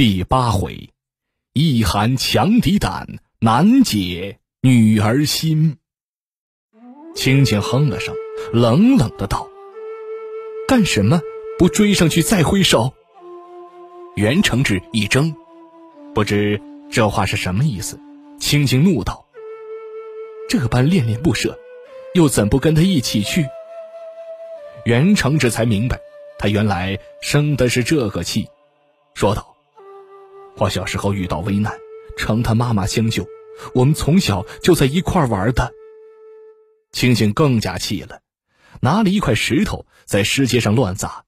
第八回，一寒强敌胆难解女儿心。青青哼了声，冷冷的道：“干什么不追上去再挥手？”袁承志一怔，不知这话是什么意思。青青怒道：“这般恋恋不舍，又怎不跟他一起去？”袁承志才明白，他原来生的是这个气，说道。我小时候遇到危难，成他妈妈相救，我们从小就在一块玩的。青青更加气了，拿了一块石头在石阶上乱砸，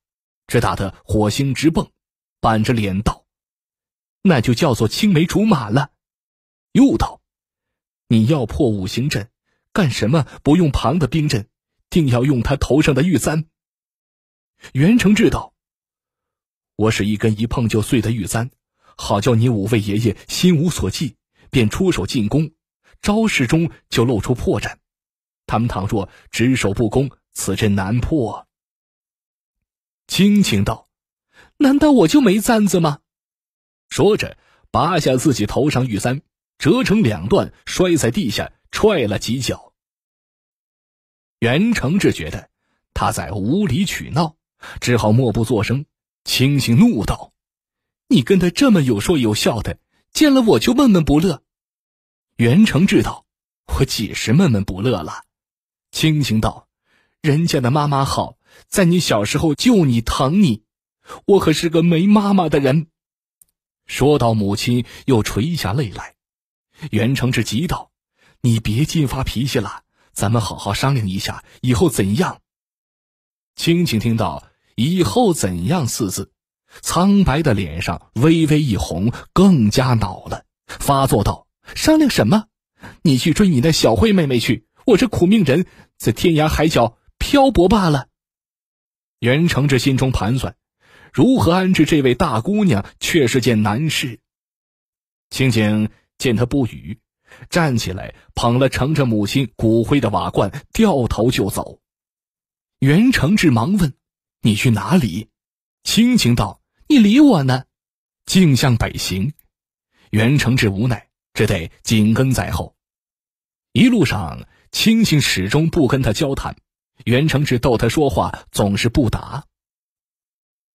只打得火星直蹦，板着脸道：“那就叫做青梅竹马了。”又道：“你要破五行阵，干什么不用旁的兵阵，定要用他头上的玉簪。”袁承志道：“我是一根一碰就碎的玉簪。”好叫你五位爷爷心无所忌，便出手进攻，招式中就露出破绽。他们倘若只守不攻，此阵难破。青青道：“难道我就没簪子吗？”说着，拔下自己头上玉簪，折成两段，摔在地下，踹了几脚。袁承志觉得他在无理取闹，只好默不作声。青青怒道。你跟他这么有说有笑的，见了我就闷闷不乐。袁成知道我几时闷闷不乐了，青青道：“人家的妈妈好，在你小时候救你疼你，我可是个没妈妈的人。”说到母亲，又垂下泪来。袁成志急道：“你别尽发脾气了，咱们好好商量一下，以后怎样？”青青听到“以后怎样”四字。苍白的脸上微微一红，更加恼了，发作道：“商量什么？你去追你那小慧妹妹去！我这苦命人在天涯海角漂泊罢了。”袁承志心中盘算，如何安置这位大姑娘却是件难事。青青见他不语，站起来捧了盛着母亲骨灰的瓦罐，掉头就走。袁承志忙问：“你去哪里？”青青道：你理我呢？径向北行，袁承志无奈，只得紧跟在后。一路上，青青始终不跟他交谈，袁承志逗他说话，总是不答。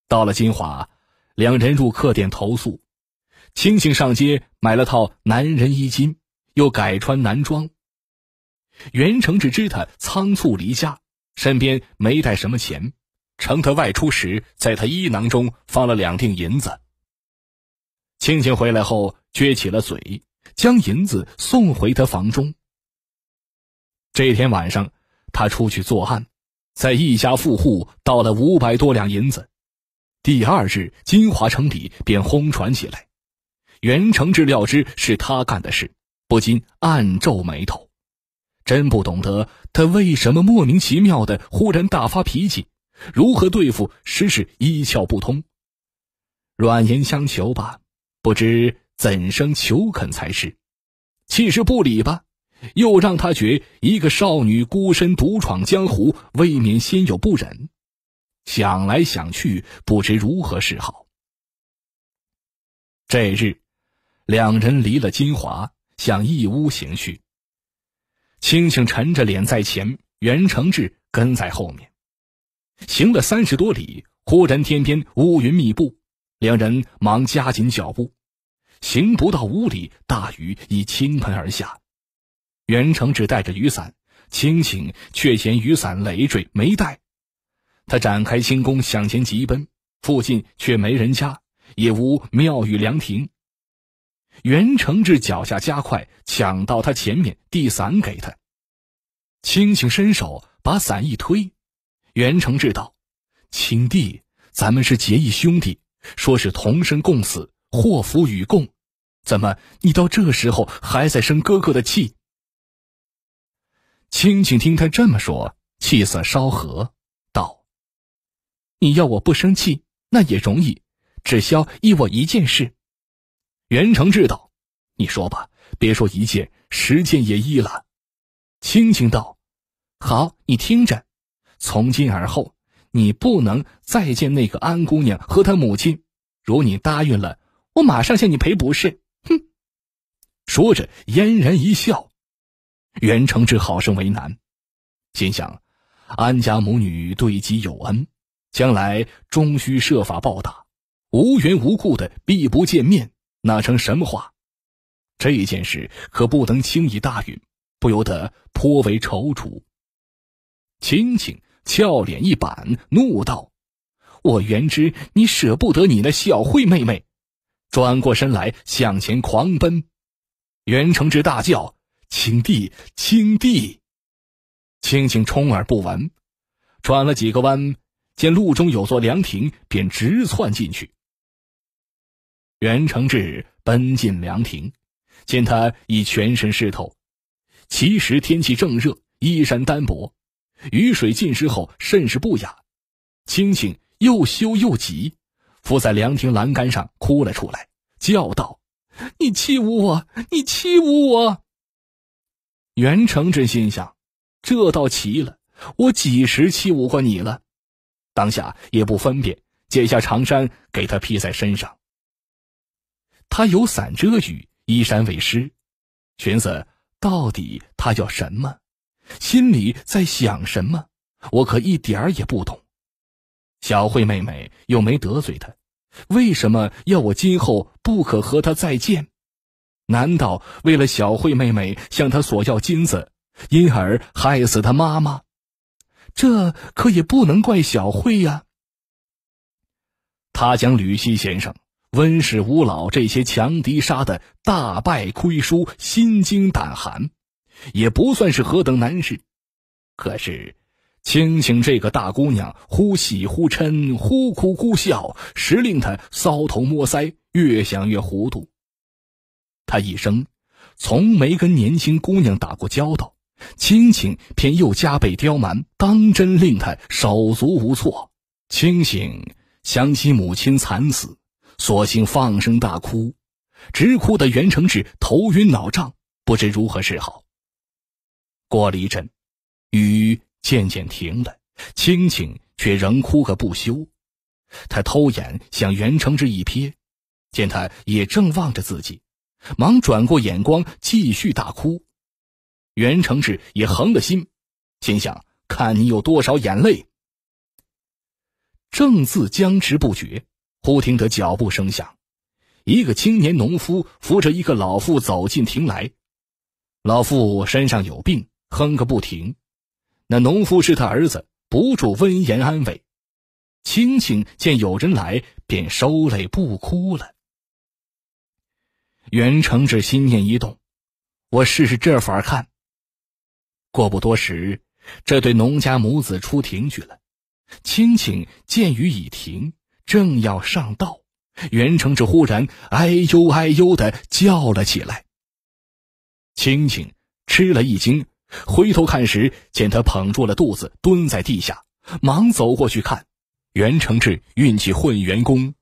到了金华，两人入客店投宿。青青上街买了套男人衣襟，又改穿男装。袁承志知他仓促离家，身边没带什么钱。趁他外出时，在他衣囊中放了两锭银子。青青回来后，撅起了嘴，将银子送回他房中。这天晚上，他出去作案，在一家富户盗了五百多两银子。第二日，金华城里便轰传起来。袁承志料知是他干的事，不禁暗皱眉头，真不懂得他为什么莫名其妙的忽然大发脾气。如何对付实是一窍不通，软言相求吧，不知怎生求肯才是；气势不理吧，又让他觉一个少女孤身独闯江湖，未免心有不忍。想来想去，不知如何是好。这日，两人离了金华，向义乌行去。青青沉着脸在前，袁承志跟在后面。行了三十多里，忽然天边乌云密布，两人忙加紧脚步。行不到五里，大雨已倾盆而下。袁承志带着雨伞，青青却嫌雨伞累赘，没带。他展开轻功向前急奔，附近却没人家，也无庙宇凉亭。袁承志脚下加快，抢到他前面，递伞给他。青青伸手把伞一推。袁承志道：“亲弟，咱们是结义兄弟，说是同生共死，祸福与共，怎么你到这时候还在生哥哥的气？”青青听他这么说，气色稍和，道：“你要我不生气，那也容易，只消依我一件事。”袁承志道：“你说吧，别说一件，十件也依了。”青青道：“好，你听着。”从今而后，你不能再见那个安姑娘和她母亲。如你答应了，我马上向你赔不是。哼！说着，嫣然一笑。袁承志好生为难，心想：安家母女对己有恩，将来终须设法报答。无缘无故的必不见面，那成什么话？这件事可不能轻易答应，不由得颇为踌躇。亲晴。俏脸一板，怒道：“我原知你舍不得你那小慧妹妹。”转过身来，向前狂奔。袁承志大叫：“青帝，青帝！”青青充耳不闻，转了几个弯，见路中有座凉亭，便直窜进去。袁承志奔进凉亭，见他已全身湿透，其实天气正热，衣衫单薄。雨水浸湿后甚是不雅，青青又羞又急，伏在凉亭栏杆上哭了出来，叫道：“你欺侮我，你欺侮我！”袁承志心想：“这倒奇了，我几时欺侮过你了？”当下也不分辨，解下长衫给他披在身上。他有伞遮雨，衣衫未湿，寻思到底他叫什么。心里在想什么，我可一点儿也不懂。小慧妹妹又没得罪他，为什么要我今后不可和他再见？难道为了小慧妹妹向他索要金子，因而害死他妈妈？这可也不能怪小慧呀。他将吕西先生、温氏五老这些强敌杀得大败亏输，心惊胆寒。也不算是何等难事，可是，青青这个大姑娘，忽喜忽嗔，忽哭忽笑，实令他搔头摸腮，越想越糊涂。他一生从没跟年轻姑娘打过交道，青青偏又加倍刁蛮，当真令他手足无措。清醒想起母亲惨死，索性放声大哭，直哭得袁承志头晕脑胀，不知如何是好。过了一阵，雨渐渐停了，青青却仍哭个不休。他偷眼向袁承志一瞥，见他也正望着自己，忙转过眼光继续大哭。袁承志也横了心，心想：看你有多少眼泪。正自僵持不决，忽听得脚步声响，一个青年农夫扶着一个老妇走进亭来。老妇身上有病。哼个不停，那农夫是他儿子，不住温言安慰。青青见有人来，便收泪不哭了。袁承志心念一动，我试试这法看。过不多时，这对农家母子出庭去了。青青见雨已停，正要上道，袁承志忽然哎呦哎呦的叫了起来。青青吃了一惊。回头看时，见他捧住了肚子，蹲在地下，忙走过去看。袁承志运起混元功，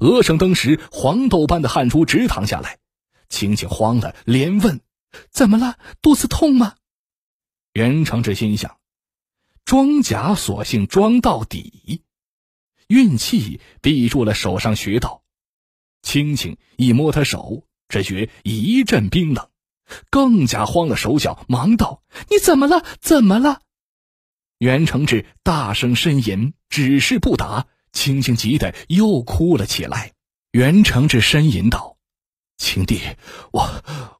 额上登时黄豆般的汗珠直淌下来。青青慌了，连问：“怎么了？肚子痛吗？”袁承志心想：“装假，索性装到底。”运气闭住了手上穴道。青青一摸他手，只觉一阵冰冷。更加慌了手脚，忙道：“你怎么了？怎么了？”袁承志大声呻吟，只是不答。青青急得又哭了起来。袁承志呻吟道：“青弟，我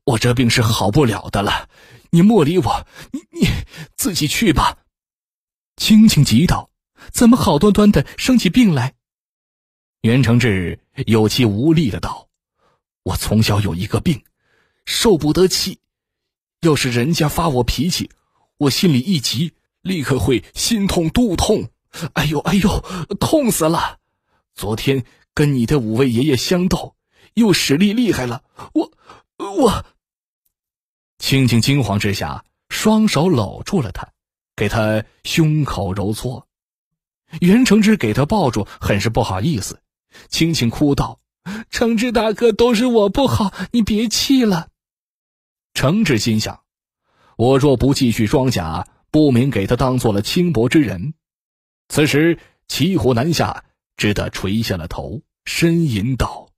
我这病是好不了的了，你莫理我，你你自己去吧。”青青急道：“怎么好端端的生起病来？”袁承志有气无力的道：“我从小有一个病。”受不得气，要是人家发我脾气，我心里一急，立刻会心痛肚痛。哎呦哎呦，痛死了！昨天跟你的五位爷爷相斗，又实力厉害了，我我。青青惊慌之下，双手搂住了他，给他胸口揉搓。袁承志给他抱住，很是不好意思。青青哭道：“承志大哥，都是我不好，你别气了。”诚挚心想，我若不继续装假，不免给他当做了轻薄之人。此时骑虎难下，只得垂下了头，呻吟道：“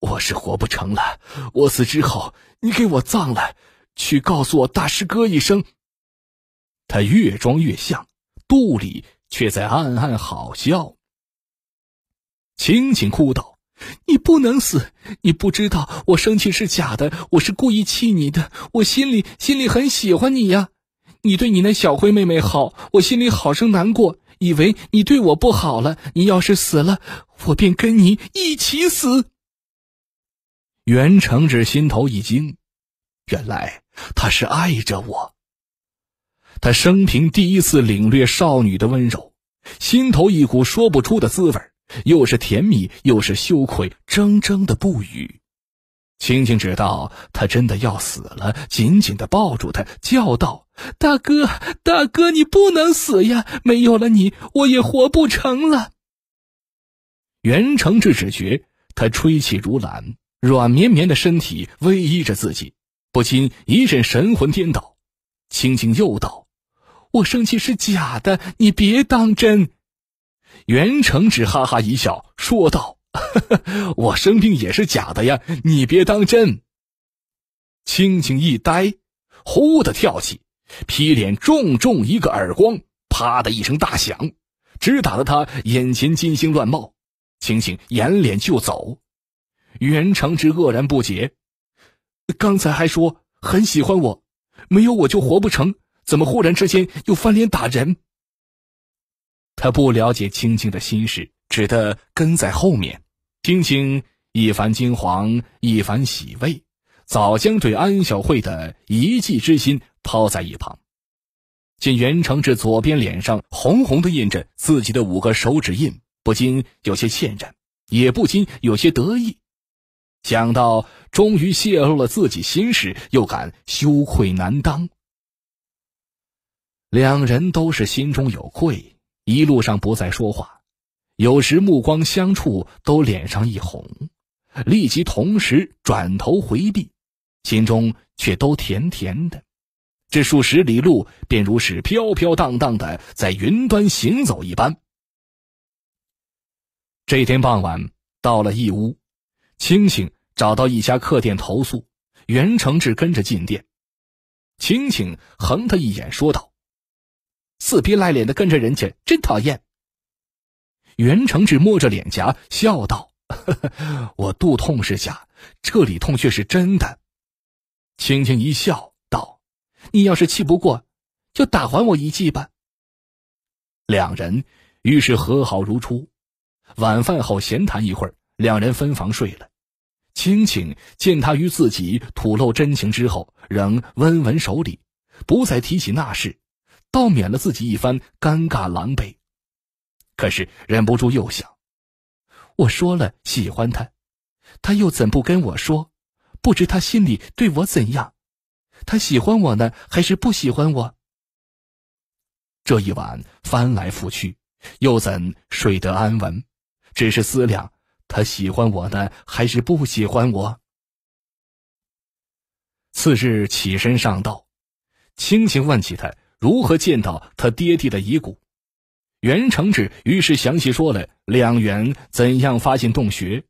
我是活不成了，我死之后，你给我葬了，去告诉我大师哥一声。”他越装越像，肚里却在暗暗好笑。青青哭道。你不能死！你不知道我生气是假的，我是故意气你的。我心里心里很喜欢你呀，你对你那小慧妹妹好，我心里好生难过，以为你对我不好了。你要是死了，我便跟你一起死。袁承志心头一惊，原来他是爱着我。他生平第一次领略少女的温柔，心头一股说不出的滋味。又是甜蜜，又是羞愧，怔怔的不语。青青知道他真的要死了，紧紧的抱住他，叫道：“大哥，大哥，你不能死呀！没有了你，我也活不成了。”袁承志只觉他吹气如兰，软绵绵的身体偎依着自己，不禁一阵神魂颠倒。青青又道：“我生气是假的，你别当真。”袁承志哈哈一笑，说道：“ 我生病也是假的呀，你别当真。”青青一呆，忽的跳起，劈脸重重一个耳光，啪的一声大响，直打得他眼前金星乱冒。青青掩脸就走。袁承志愕然不解：“刚才还说很喜欢我，没有我就活不成，怎么忽然之间又翻脸打人？”他不了解青青的心事，只得跟在后面。青青一番惊惶，一番喜慰，早将对安小慧的一计之心抛在一旁。见袁承志左边脸上红红的印着自己的五个手指印，不禁有些歉然，也不禁有些得意。想到终于泄露了自己心事，又感羞愧难当。两人都是心中有愧。一路上不再说话，有时目光相触，都脸上一红，立即同时转头回避，心中却都甜甜的。这数十里路，便如是飘飘荡荡的在云端行走一般。这天傍晚到了义乌，青青找到一家客店投诉，袁承志跟着进店，青青横他一眼，说道。死皮赖脸的跟着人家，真讨厌。袁承志摸着脸颊笑道：“我肚痛是假，这里痛却是真的。”青青一笑，道：“你要是气不过，就打还我一记吧。”两人于是和好如初。晚饭后闲谈一会儿，两人分房睡了。青青见他与自己吐露真情之后，仍温文守礼，不再提起那事。倒免了自己一番尴尬狼狈，可是忍不住又想：我说了喜欢他，他又怎不跟我说？不知他心里对我怎样？他喜欢我呢，还是不喜欢我？这一晚翻来覆去，又怎睡得安稳？只是思量：他喜欢我呢，还是不喜欢我？次日起身上道，轻轻问起他。如何见到他爹地的遗骨？袁承志于是详细说了两元怎样发现洞穴，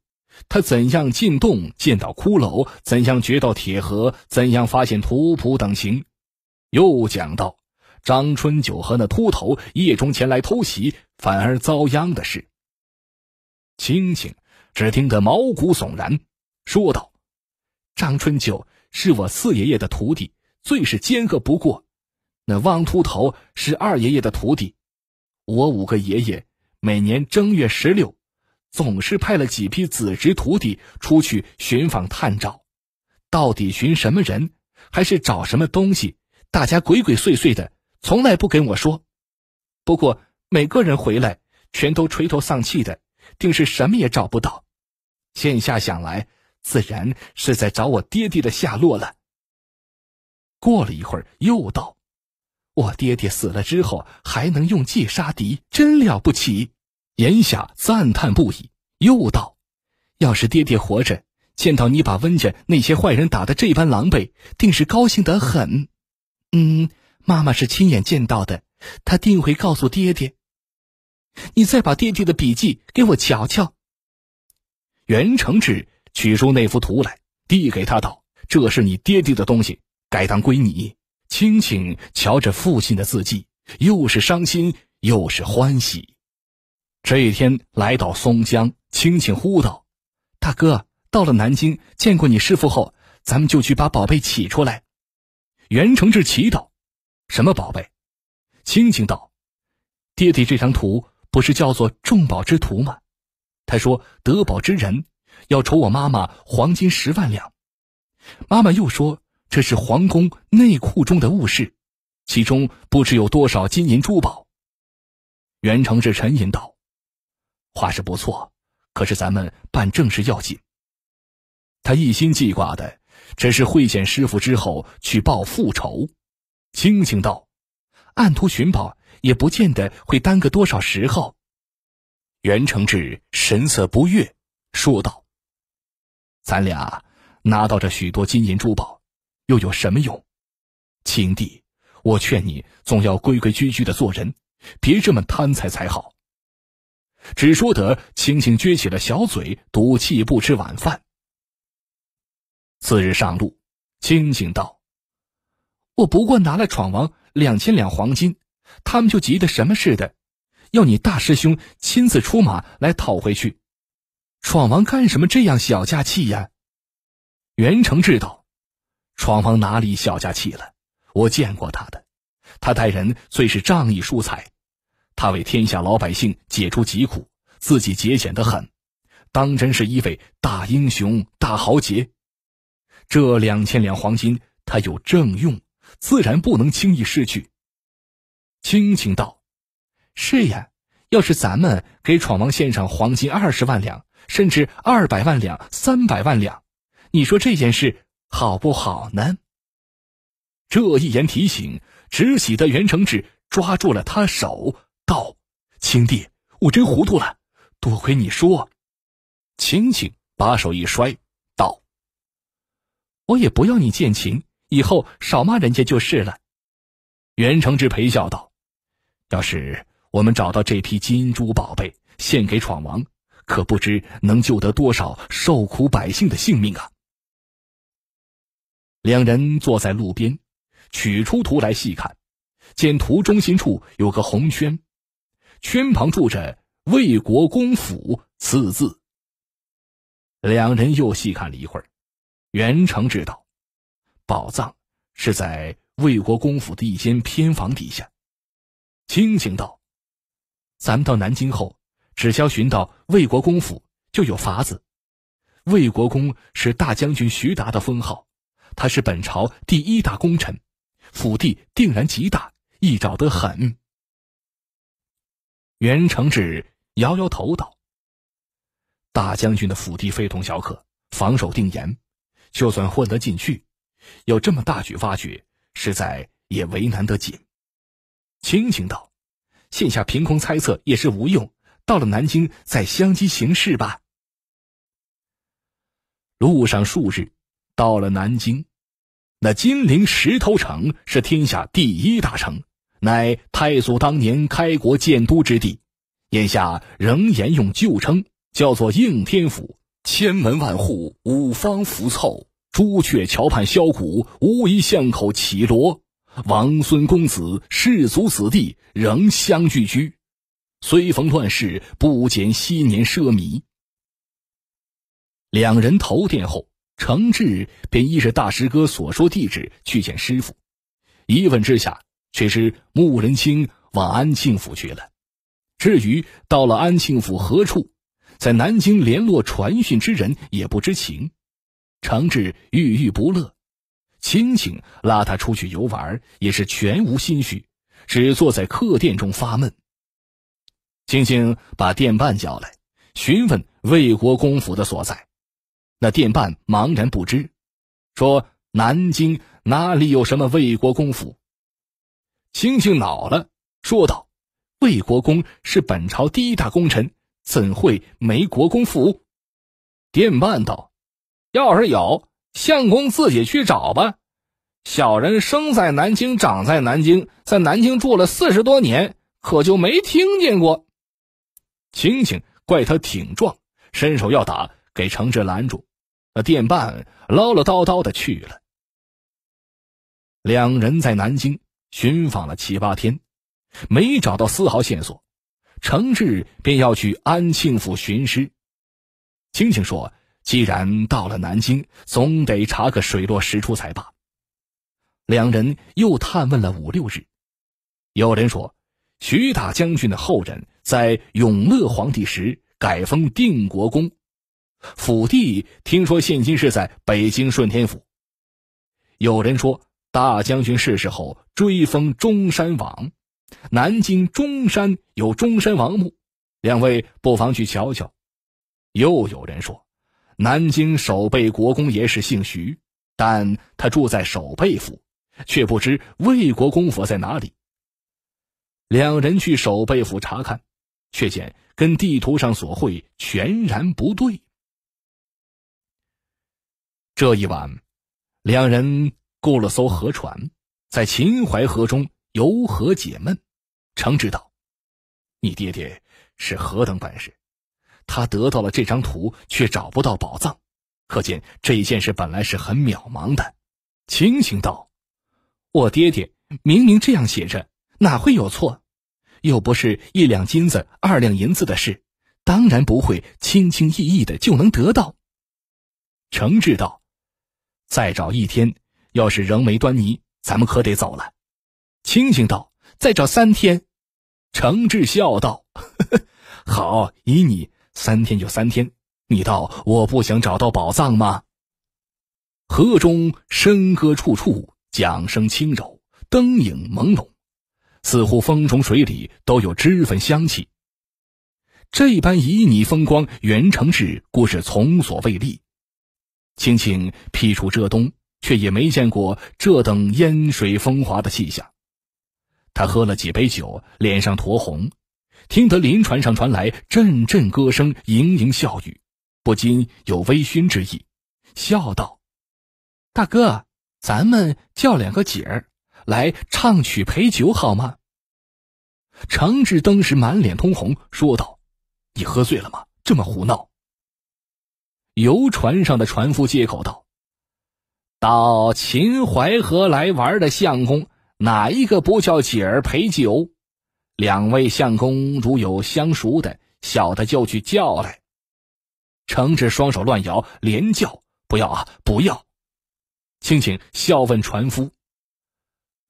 他怎样进洞见到骷髅，怎样掘到铁盒，怎样发现图谱等情。又讲到张春九和那秃头夜中前来偷袭，反而遭殃的事。青青只听得毛骨悚然，说道：“张春九是我四爷爷的徒弟，最是奸恶不过。”那汪秃头是二爷爷的徒弟，我五个爷爷每年正月十六，总是派了几批子侄徒弟出去寻访探找，到底寻什么人，还是找什么东西？大家鬼鬼祟祟的，从来不跟我说。不过每个人回来，全都垂头丧气的，定是什么也找不到。现下想来，自然是在找我爹爹的下落了。过了一会儿，又道。我爹爹死了之后还能用计杀敌，真了不起！言下赞叹不已，又道：“要是爹爹活着，见到你把温家那些坏人打得这般狼狈，定是高兴得很。”嗯，妈妈是亲眼见到的，她定会告诉爹爹。你再把爹爹的笔记给我瞧瞧。袁承志取出那幅图来，递给他道：“这是你爹爹的东西，该当归你。”青青瞧着父亲的字迹，又是伤心又是欢喜。这一天来到松江，青青呼道：“大哥，到了南京，见过你师傅后，咱们就去把宝贝取出来。”袁承志祈祷：“什么宝贝？”青青道：“爹爹这张图不是叫做‘重宝之图’吗？他说得宝之人要酬我妈妈黄金十万两。”妈妈又说。这是皇宫内库中的物事，其中不知有多少金银珠宝。袁承志沉吟道：“话是不错，可是咱们办正事要紧。”他一心记挂的，只是会见师傅之后去报复仇。青青道：“按图寻宝，也不见得会耽搁多少时候。”袁承志神色不悦，说道：“咱俩拿到这许多金银珠宝。”又有什么用，青弟？我劝你总要规规矩矩的做人，别这么贪财才好。只说得青青撅起了小嘴，赌气不吃晚饭。次日上路，青青道：“我不过拿了闯王两千两黄金，他们就急得什么似的，要你大师兄亲自出马来讨回去。闯王干什么这样小家气呀？”袁承志道。闯王哪里小家气了？我见过他的，他待人最是仗义疏财，他为天下老百姓解除疾苦，自己节俭得很，当真是一位大英雄大豪杰。这两千两黄金，他有正用，自然不能轻易失去。青青道：“是呀，要是咱们给闯王献上黄金二十万两，甚至二百万两、三百万两，你说这件事？”好不好呢？这一言提醒，直喜的袁承志抓住了他手，道：“青弟，我真糊涂了，多亏你说。”青青把手一摔，道：“我也不要你见情，以后少骂人家就是了。”袁承志陪笑道：“要是我们找到这批金珠宝贝，献给闯王，可不知能救得多少受苦百姓的性命啊！”两人坐在路边，取出图来细看，见图中心处有个红圈，圈旁住着“魏国公府”四字。两人又细看了一会儿，袁成知道，宝藏是在魏国公府的一间偏房底下。青青道：“咱们到南京后，只消寻到魏国公府，就有法子。魏国公是大将军徐达的封号。”他是本朝第一大功臣，府地定然极大，易找得很。袁承志摇摇头道：“大将军的府地非同小可，防守定严，就算混得进去，有这么大举挖掘，实在也为难得紧。”青青道：“现下凭空猜测也是无用，到了南京再相机行事吧。”路上数日。到了南京，那金陵石头城是天下第一大城，乃太祖当年开国建都之地，眼下仍沿用旧称，叫做应天府。千门万户，五方福凑；朱雀桥畔箫鼓，无一巷口绮罗。王孙公子、士族子弟仍相聚居，虽逢乱世，不减昔年奢靡。两人投店后。程志便依着大师哥所说地址去见师傅，一问之下，却是穆仁清往安庆府去了。至于到了安庆府何处，在南京联络传讯之人也不知情。程志郁郁不乐，青青拉他出去游玩也是全无心绪，只坐在客店中发闷。青青把店办叫来，询问魏国公府的所在。那店办茫然不知，说：“南京哪里有什么魏国公府？”青青恼了，说道：“魏国公是本朝第一大功臣，怎会没国公府？”店办道：“要是有相公自己去找吧，小人生在南京，长在南京，在南京住了四十多年，可就没听见过。”青青怪他挺壮，伸手要打，给程志拦住。那电办唠唠叨叨的去了。两人在南京寻访了七八天，没找到丝毫线索，程志便要去安庆府巡师。青青说：“既然到了南京，总得查个水落石出才罢。”两人又探问了五六日，有人说：“徐大将军的后人在永乐皇帝时改封定国公。”府地听说现今是在北京顺天府。有人说大将军逝世后追封中山王，南京中山有中山王墓，两位不妨去瞧瞧。又有人说南京守备国公爷是姓徐，但他住在守备府，却不知魏国公府在哪里。两人去守备府查看，却见跟地图上所绘全然不对。这一晚，两人雇了艘河船，在秦淮河中游河解闷。诚之道，你爹爹是何等本事？他得到了这张图，却找不到宝藏，可见这一件事本来是很渺茫的。清醒道：“我爹爹明明这样写着，哪会有错？又不是一两金子、二两银子的事，当然不会轻轻易易的就能得到。”诚志道。再找一天，要是仍没端倪，咱们可得走了。青青道：“再找三天。”程志笑道：“呵呵：“好，依你，三天就三天。”你道我不想找到宝藏吗？河中笙歌处处，桨声轻柔，灯影朦胧，似乎风中水里都有脂粉香气。这般旖旎风光，袁承志故是从所未历。青青辟处浙东，却也没见过这等烟水风华的气象。他喝了几杯酒，脸上酡红，听得临船上传来阵阵歌声、盈盈笑语，不禁有微醺之意，笑道：“大哥，咱们叫两个姐儿来唱曲陪酒好吗？”程志登时满脸通红，说道：“你喝醉了吗？这么胡闹！”游船上的船夫接口道：“到秦淮河来玩的相公，哪一个不叫姐儿陪酒？两位相公如有相熟的，小的就去叫来。”程志双手乱摇，连叫：“不要啊，不要！”青青笑问船夫：“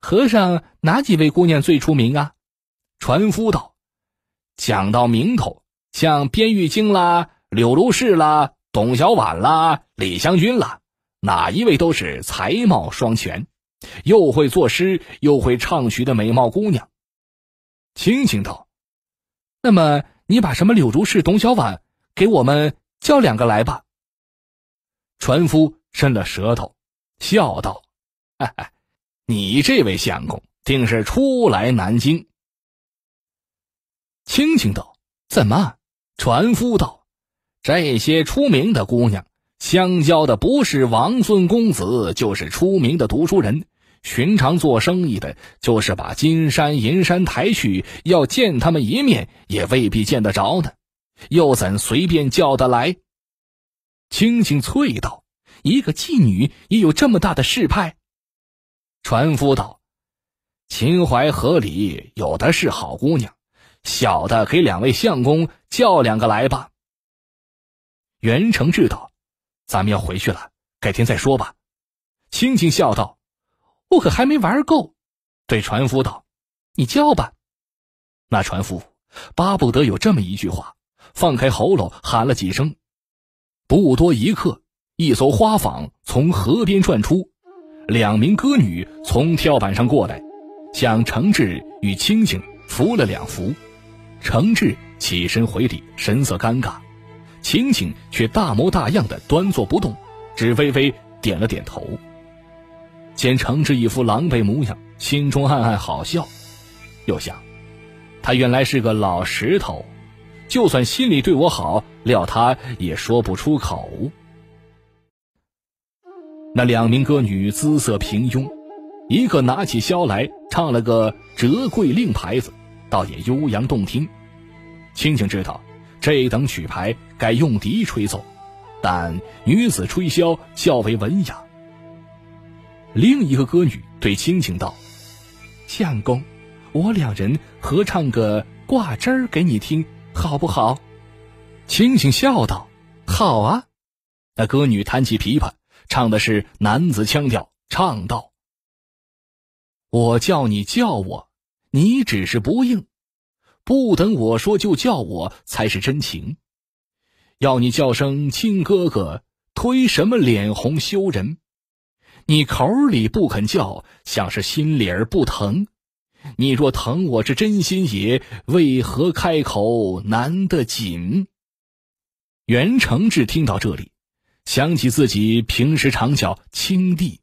和尚哪几位姑娘最出名啊？”船夫道：“讲到名头，像边玉京啦，柳如是啦。”董小宛啦，李香君啦，哪一位都是才貌双全，又会作诗又会唱曲的美貌姑娘。青青道：“那么你把什么柳如是、董小宛给我们叫两个来吧。”船夫伸了舌头，笑道：“哈哈，你这位相公定是初来南京。”青青道：“怎么？”船夫道。这些出名的姑娘，相交的不是王孙公子，就是出名的读书人；寻常做生意的，就是把金山银山抬去，要见他们一面也未必见得着的，又怎随便叫得来？青青啐道：“一个妓女也有这么大的势派？”船夫道：“秦淮河里有的是好姑娘，小的给两位相公叫两个来吧。”袁承志道：“咱们要回去了，改天再说吧。”青青笑道：“我可还没玩够。”对船夫道：“你叫吧。”那船夫巴不得有这么一句话，放开喉咙喊了几声。不多一刻，一艘花舫从河边转出，两名歌女从跳板上过来，向承志与青青扶了两扶。承志起身回礼，神色尴尬。晴晴却大模大样的端坐不动，只微微点了点头。见程志一副狼狈模样，心中暗暗好笑，又想，他原来是个老石头，就算心里对我好，料他也说不出口。那两名歌女姿色平庸，一个拿起箫来唱了个折桂令牌子，倒也悠扬动听。青青知道。这等曲牌该用笛吹奏，但女子吹箫较为文雅。另一个歌女对青青道：“相公，我两人合唱个挂针儿给你听，好不好？”青青笑道：“好啊。”那歌女弹起琵琶，唱的是男子腔调，唱道：“我叫你叫我，你只是不应。”不等我说，就叫我才是真情。要你叫声亲哥哥，推什么脸红羞人？你口里不肯叫，像是心里儿不疼。你若疼我，是真心也，为何开口难得紧？袁承志听到这里，想起自己平时常叫青弟，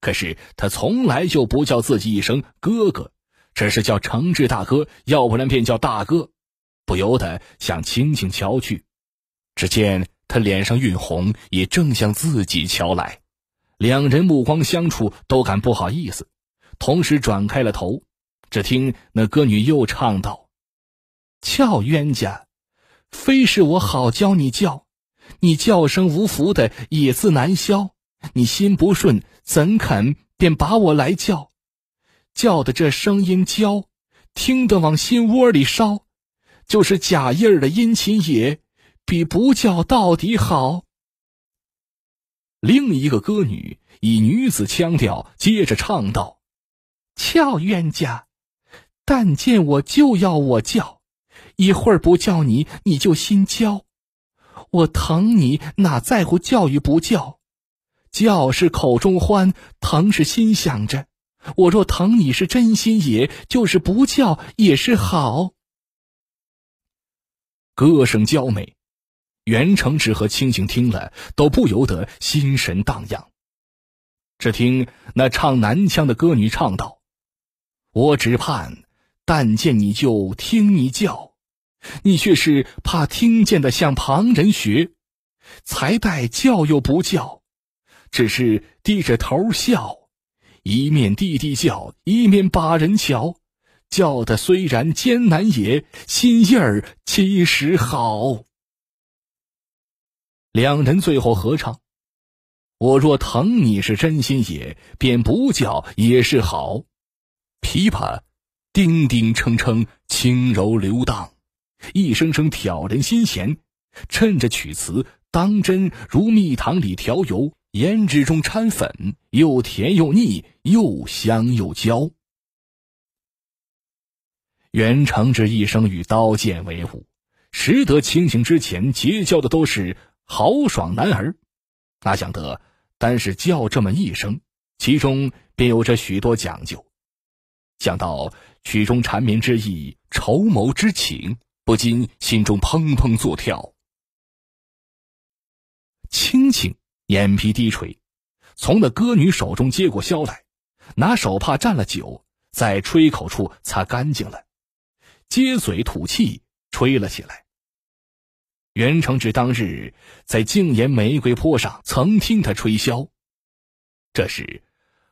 可是他从来就不叫自己一声哥哥。这是叫诚挚大哥，要不然便叫大哥。不由得向青青瞧去，只见他脸上晕红，也正向自己瞧来。两人目光相处，都感不好意思，同时转开了头。只听那歌女又唱道：“俏冤家，非是我好教你叫，你叫声无福的也自难消。你心不顺，怎肯便把我来叫？”叫的这声音娇，听得往心窝里烧，就是假意儿的殷勤也，比不叫到底好。另一个歌女以女子腔调接着唱道：“俏冤家，但见我就要我叫，一会儿不叫你，你就心焦。我疼你哪在乎叫与不叫，叫是口中欢，疼是心想着。”我若疼你是真心，也就是不叫也是好。歌声娇美，袁承志和青青听了都不由得心神荡漾。只听那唱南腔的歌女唱道：“我只盼，但见你就听你叫，你却是怕听见的向旁人学，才带叫又不叫，只是低着头笑。”一面弟弟叫，一面把人瞧，叫的虽然艰难也心意儿其实好。两人最后合唱：“我若疼你是真心也，便不叫也是好。”琵琶叮叮称称，轻柔流荡，一声声挑人心弦，趁着曲词当真如蜜糖里调油。胭脂中掺粉，又甜又腻，又香又焦。袁承志一生与刀剑为伍，识得清醒之前结交的都是豪爽男儿，哪想得单是叫这么一声，其中便有着许多讲究。想到曲中缠绵之意、筹谋之情，不禁心中砰砰作跳。清醒。眼皮低垂，从那歌女手中接过箫来，拿手帕蘸了酒，在吹口处擦干净了，接嘴吐气，吹了起来。袁承志当日在净岩玫瑰坡上曾听他吹箫，这时，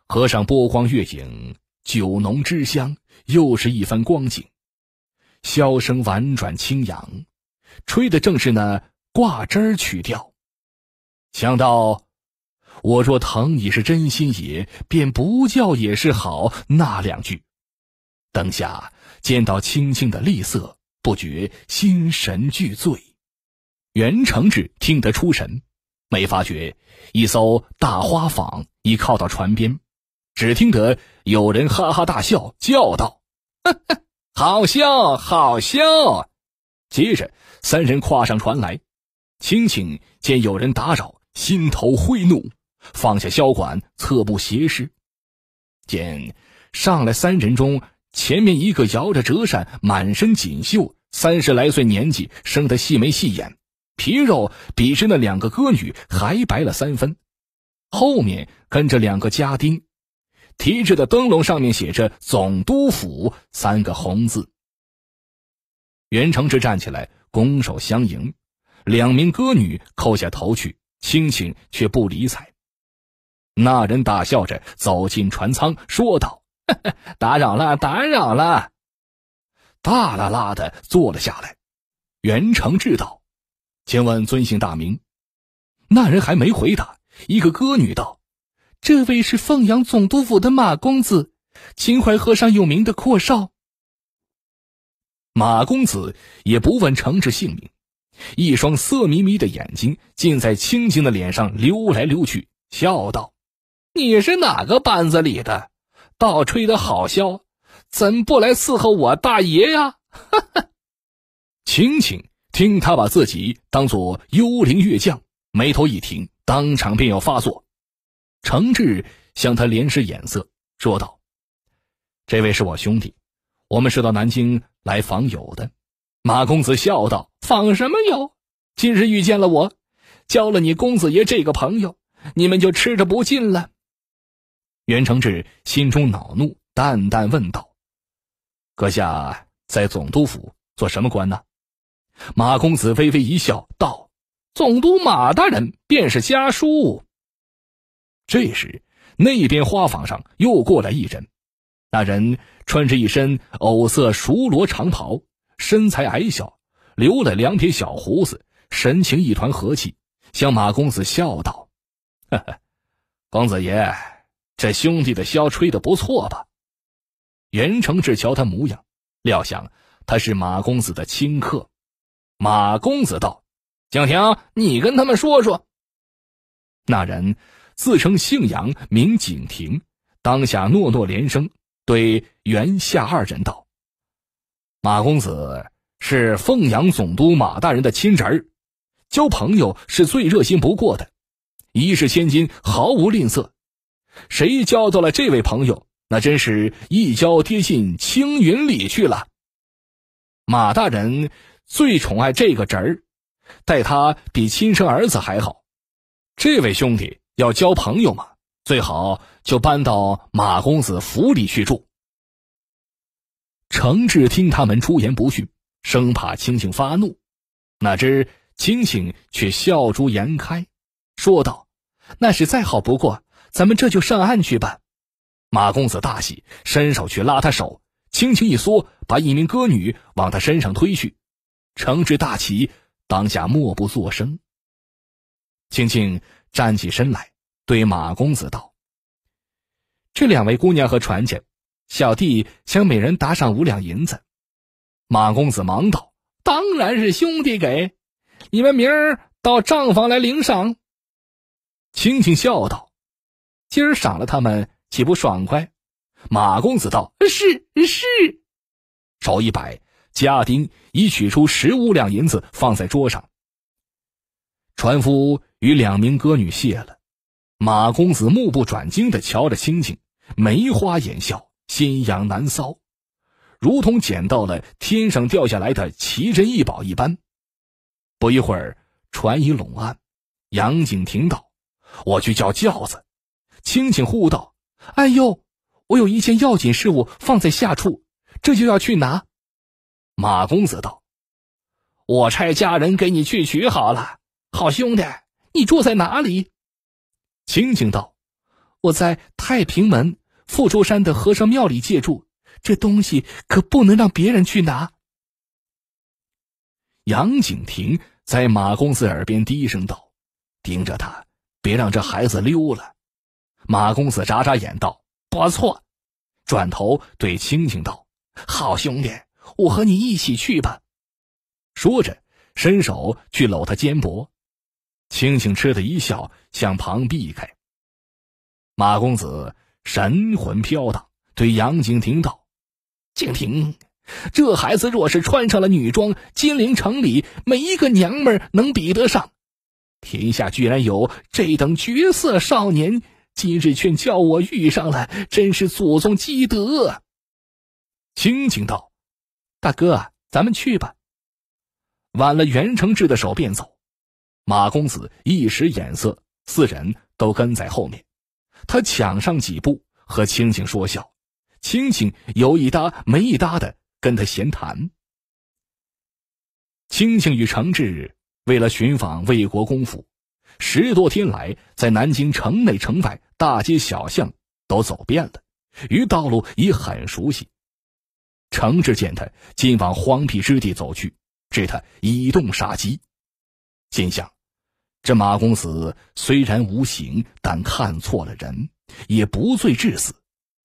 河上波光月影，酒浓之香，又是一番光景。箫声婉转清扬，吹的正是那挂针儿曲调。想到，我若疼你是真心也，便不叫也是好。那两句，当下见到青青的厉色，不觉心神俱醉。袁承志听得出神，没发觉一艘大花舫已靠到船边。只听得有人哈哈大笑，叫道：“好笑，好笑！”接着三人跨上船来。青青见有人打扰。心头灰怒，放下箫管，侧步斜视，见上来三人中，前面一个摇着折扇，满身锦绣，三十来岁年纪，生得细眉细眼，皮肉比之那两个歌女还白了三分。后面跟着两个家丁，提着的灯笼上面写着“总督府”三个红字。袁承志站起来，拱手相迎，两名歌女叩下头去。青青却不理睬，那人大笑着走进船舱，说道：“打扰了，打扰了。”大啦啦的坐了下来。袁承志道：“请问尊姓大名？”那人还没回答，一个歌女道：“这位是凤阳总督府的马公子，秦淮河上有名的阔少。”马公子也不问程志姓名。一双色眯眯的眼睛尽在青青的脸上溜来溜去，笑道：“你是哪个班子里的？倒吹得好笑，怎不来伺候我大爷呀？”哈哈！青青听他把自己当做幽灵月将，眉头一挺，当场便要发作。程志向他连使眼色，说道：“这位是我兄弟，我们是到南京来访友的。”马公子笑道：“仿什么友？今日遇见了我，交了你公子爷这个朋友，你们就吃着不尽了。”袁承志心中恼怒，淡淡问道：“阁下在总督府做什么官呢？”马公子微微一笑，道：“总督马大人便是家书。”这时，那边花房上又过来一人，那人穿着一身藕色熟罗长袍。身材矮小，留了两撇小胡子，神情一团和气，向马公子笑道：“公子爷，这兄弟的箫吹的不错吧？”袁承志瞧他模样，料想他是马公子的亲客。马公子道：“景亭，你跟他们说说。”那人自称姓杨名景亭，当下诺诺连声，对袁、夏二人道。马公子是凤阳总督马大人的亲侄儿，交朋友是最热心不过的，一世千金毫无吝啬。谁交到了这位朋友，那真是一交跌进青云里去了。马大人最宠爱这个侄儿，待他比亲生儿子还好。这位兄弟要交朋友嘛，最好就搬到马公子府里去住。程志听他们出言不逊，生怕青青发怒，哪知青青却笑逐颜开，说道：“那是再好不过，咱们这就上岸去吧。”马公子大喜，伸手去拉他手，轻轻一缩，把一名歌女往他身上推去。程志大奇，当下默不作声。青青站起身来，对马公子道：“这两位姑娘和船家。”小弟想每人打赏五两银子，马公子忙道：“当然是兄弟给，你们明儿到账房来领赏。”青青笑道：“今儿赏了他们，岂不爽快？”马公子道：“是是。”手一摆，家丁已取出十五两银子放在桌上。船夫与两名歌女谢了，马公子目不转睛的瞧着青青，梅花眼笑。心痒难搔，如同捡到了天上掉下来的奇珍异宝一般。不一会儿，船已拢岸。杨景停道：“我去叫轿子。”青青呼道：“哎呦，我有一件要紧事物放在下处，这就要去拿。”马公子道：“我差家人给你去取好了。”好兄弟，你住在哪里？青青道：“我在太平门。”富州山的和尚庙里借住，这东西可不能让别人去拿。杨景亭在马公子耳边低声道：“盯着他，别让这孩子溜了。”马公子眨眨眼道：“不错。”转头对青青道：“好兄弟，我和你一起去吧。”说着，伸手去搂他肩膊。青青吃的一笑，向旁避开。马公子。神魂飘荡，对杨景亭道：“敬亭，这孩子若是穿上了女装，金陵城里没一个娘们能比得上。天下居然有这等绝色少年，今日却叫我遇上了，真是祖宗积德。”青青道：“大哥，咱们去吧。”挽了袁承志的手便走。马公子一时眼色，四人都跟在后面。他抢上几步，和青青说笑，青青有一搭没一搭的跟他闲谈。青青与程志为了寻访魏国公府，十多天来在南京城内城外、大街小巷都走遍了，于道路已很熟悉。程志见他尽往荒僻之地走去，知他以动杀机，心想。这马公子虽然无形，但看错了人，也不罪至死。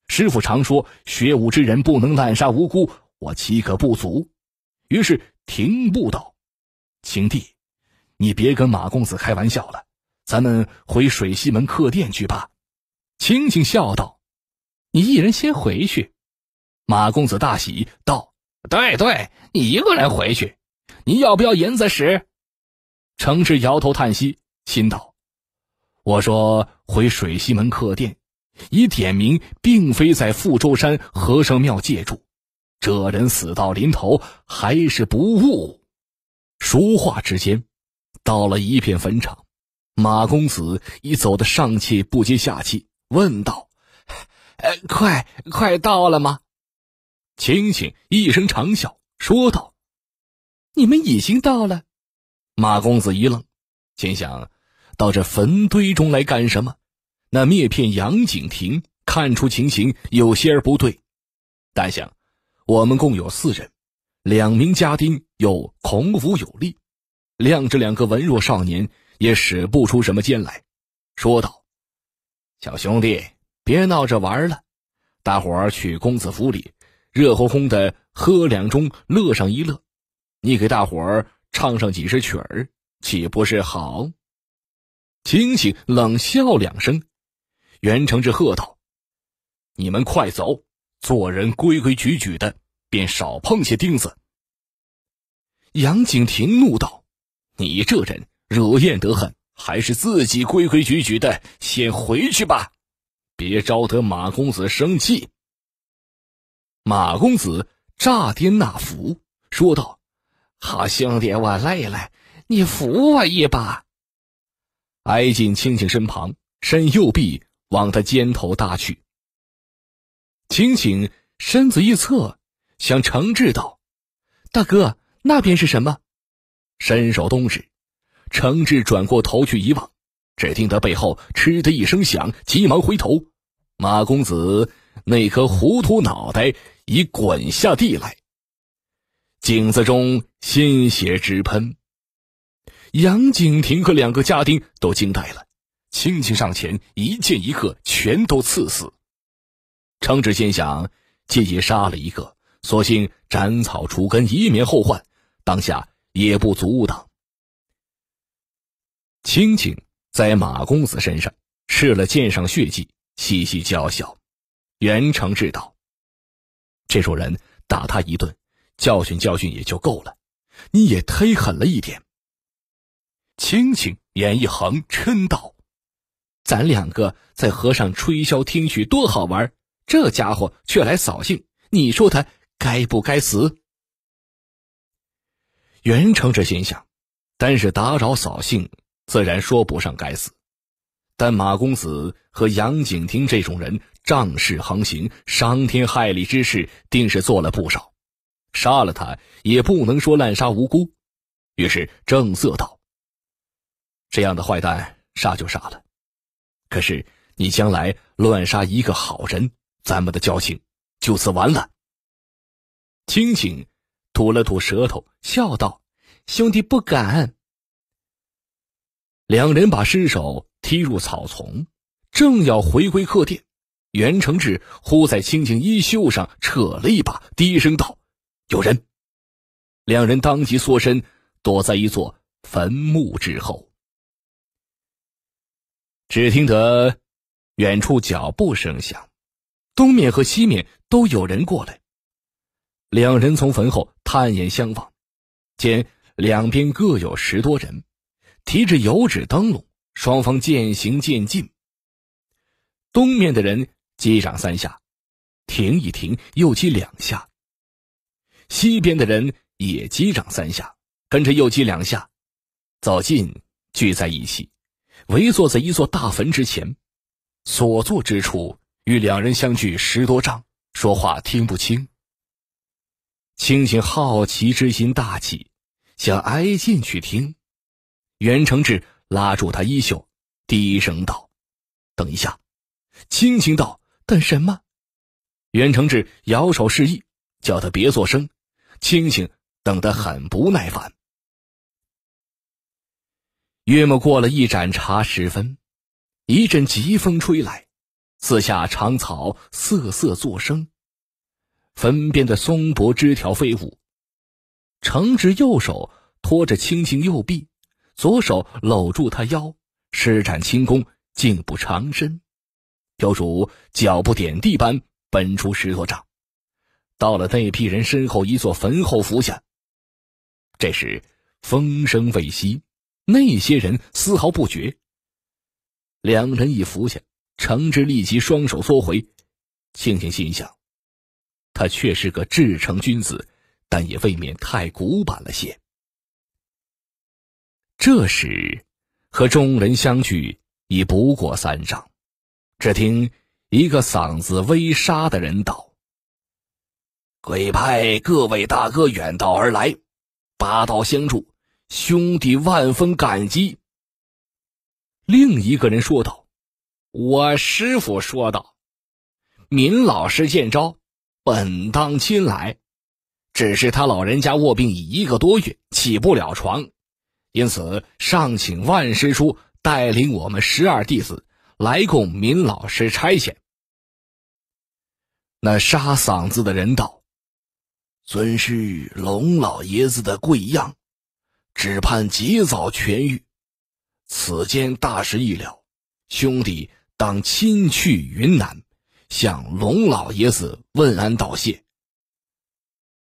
师傅常说，学武之人不能滥杀无辜，我岂可不足？于是停步道：“青帝，你别跟马公子开玩笑了，咱们回水西门客店去吧。”青青笑道：“你一人先回去。”马公子大喜道：“对对，你一个人回去，你要不要银子使？”程志摇头叹息，心道：“我说回水西门客店，已点名，并非在富州山和尚庙借住。这人死到临头，还是不悟。”说话之间，到了一片坟场，马公子已走得上气不接下气，问道：“呃，快快到了吗？”青青一声长笑，说道：“你们已经到了。”马公子一愣，心想：“到这坟堆中来干什么？”那篾片杨景亭看出情形有些儿不对，但想：“我们共有四人，两名家丁又孔武有力，谅这两个文弱少年也使不出什么劲来。”说道：“小兄弟，别闹着玩了，大伙儿去公子府里，热烘烘的喝两盅，乐上一乐。你给大伙儿。”唱上几支曲儿，岂不是好？青青冷笑两声，袁承志喝道：“你们快走，做人规规矩矩的，便少碰些钉子。”杨景亭怒道：“你这人惹厌得很，还是自己规规矩矩的先回去吧，别招得马公子生气。”马公子乍颠纳福说道。好兄弟，我累了，你扶我一把。挨近青青身旁，伸右臂往他肩头搭去。青青身子一侧，向承志道：“大哥，那边是什么？”伸手东指，承志转过头去一望，只听得背后“嗤”的一声响，急忙回头，马公子那颗糊涂脑袋已滚下地来。井子中鲜血直喷，杨景亭和两个家丁都惊呆了。青青上前，一剑一个，全都刺死。程志心想，借姐杀了一个，索性斩草除根，以免后患。当下也不阻挡。青青在马公子身上试了剑上血迹，细细较笑。袁成志道：“这种人，打他一顿。”教训教训也就够了，你也忒狠了一点。青青眼一横，嗔道：“咱两个在河上吹箫听曲，多好玩！这家伙却来扫兴，你说他该不该死？”袁承志心想：“单是打扰扫兴，自然说不上该死。但马公子和杨景亭这种人，仗势横行，伤天害理之事，定是做了不少。”杀了他也不能说滥杀无辜，于是正色道：“这样的坏蛋杀就杀了，可是你将来乱杀一个好人，咱们的交情就此完了。”青青吐了吐舌头，笑道：“兄弟不敢。”两人把尸首踢入草丛，正要回归客店，袁承志忽在青青衣袖上扯了一把，低声道。有人，两人当即缩身，躲在一座坟墓之后。只听得远处脚步声响，东面和西面都有人过来。两人从坟后探眼相望，见两边各有十多人，提着油纸灯笼，双方渐行渐近。东面的人击掌三下，停一停，又击两下。西边的人也击掌三下，跟着又击两下，走近聚在一起，围坐在一座大坟之前。所坐之处与两人相距十多丈，说话听不清。青青好奇之心大起，想挨近去听。袁承志拉住他衣袖，低声道：“等一下。”青青道：“等什么？”袁承志摇手示意，叫他别做声。青青等得很不耐烦。约莫过了一盏茶时分，一阵疾风吹来，四下长草瑟瑟作声，坟边的松柏枝条飞舞。程直右手托着青青右臂，左手搂住他腰，施展轻功，竟步长身，犹如脚步点地般奔出十多丈。到了那批人身后一座坟后伏下。这时风声未息，那些人丝毫不觉。两人一伏下，程志立即双手缩回。庆庆心想，他却是个至诚君子，但也未免太古板了些。这时，和众人相聚已不过三丈，只听一个嗓子微沙的人道。鬼派各位大哥远道而来，拔刀相助，兄弟万分感激。另一个人说道：“我师傅说道，闵老师见招，本当亲来，只是他老人家卧病已一个多月，起不了床，因此上请万师叔带领我们十二弟子来供闵老师差遣。”那沙嗓子的人道。尊师龙老爷子的贵恙，只盼及早痊愈。此间大事一了，兄弟当亲去云南，向龙老爷子问安道谢。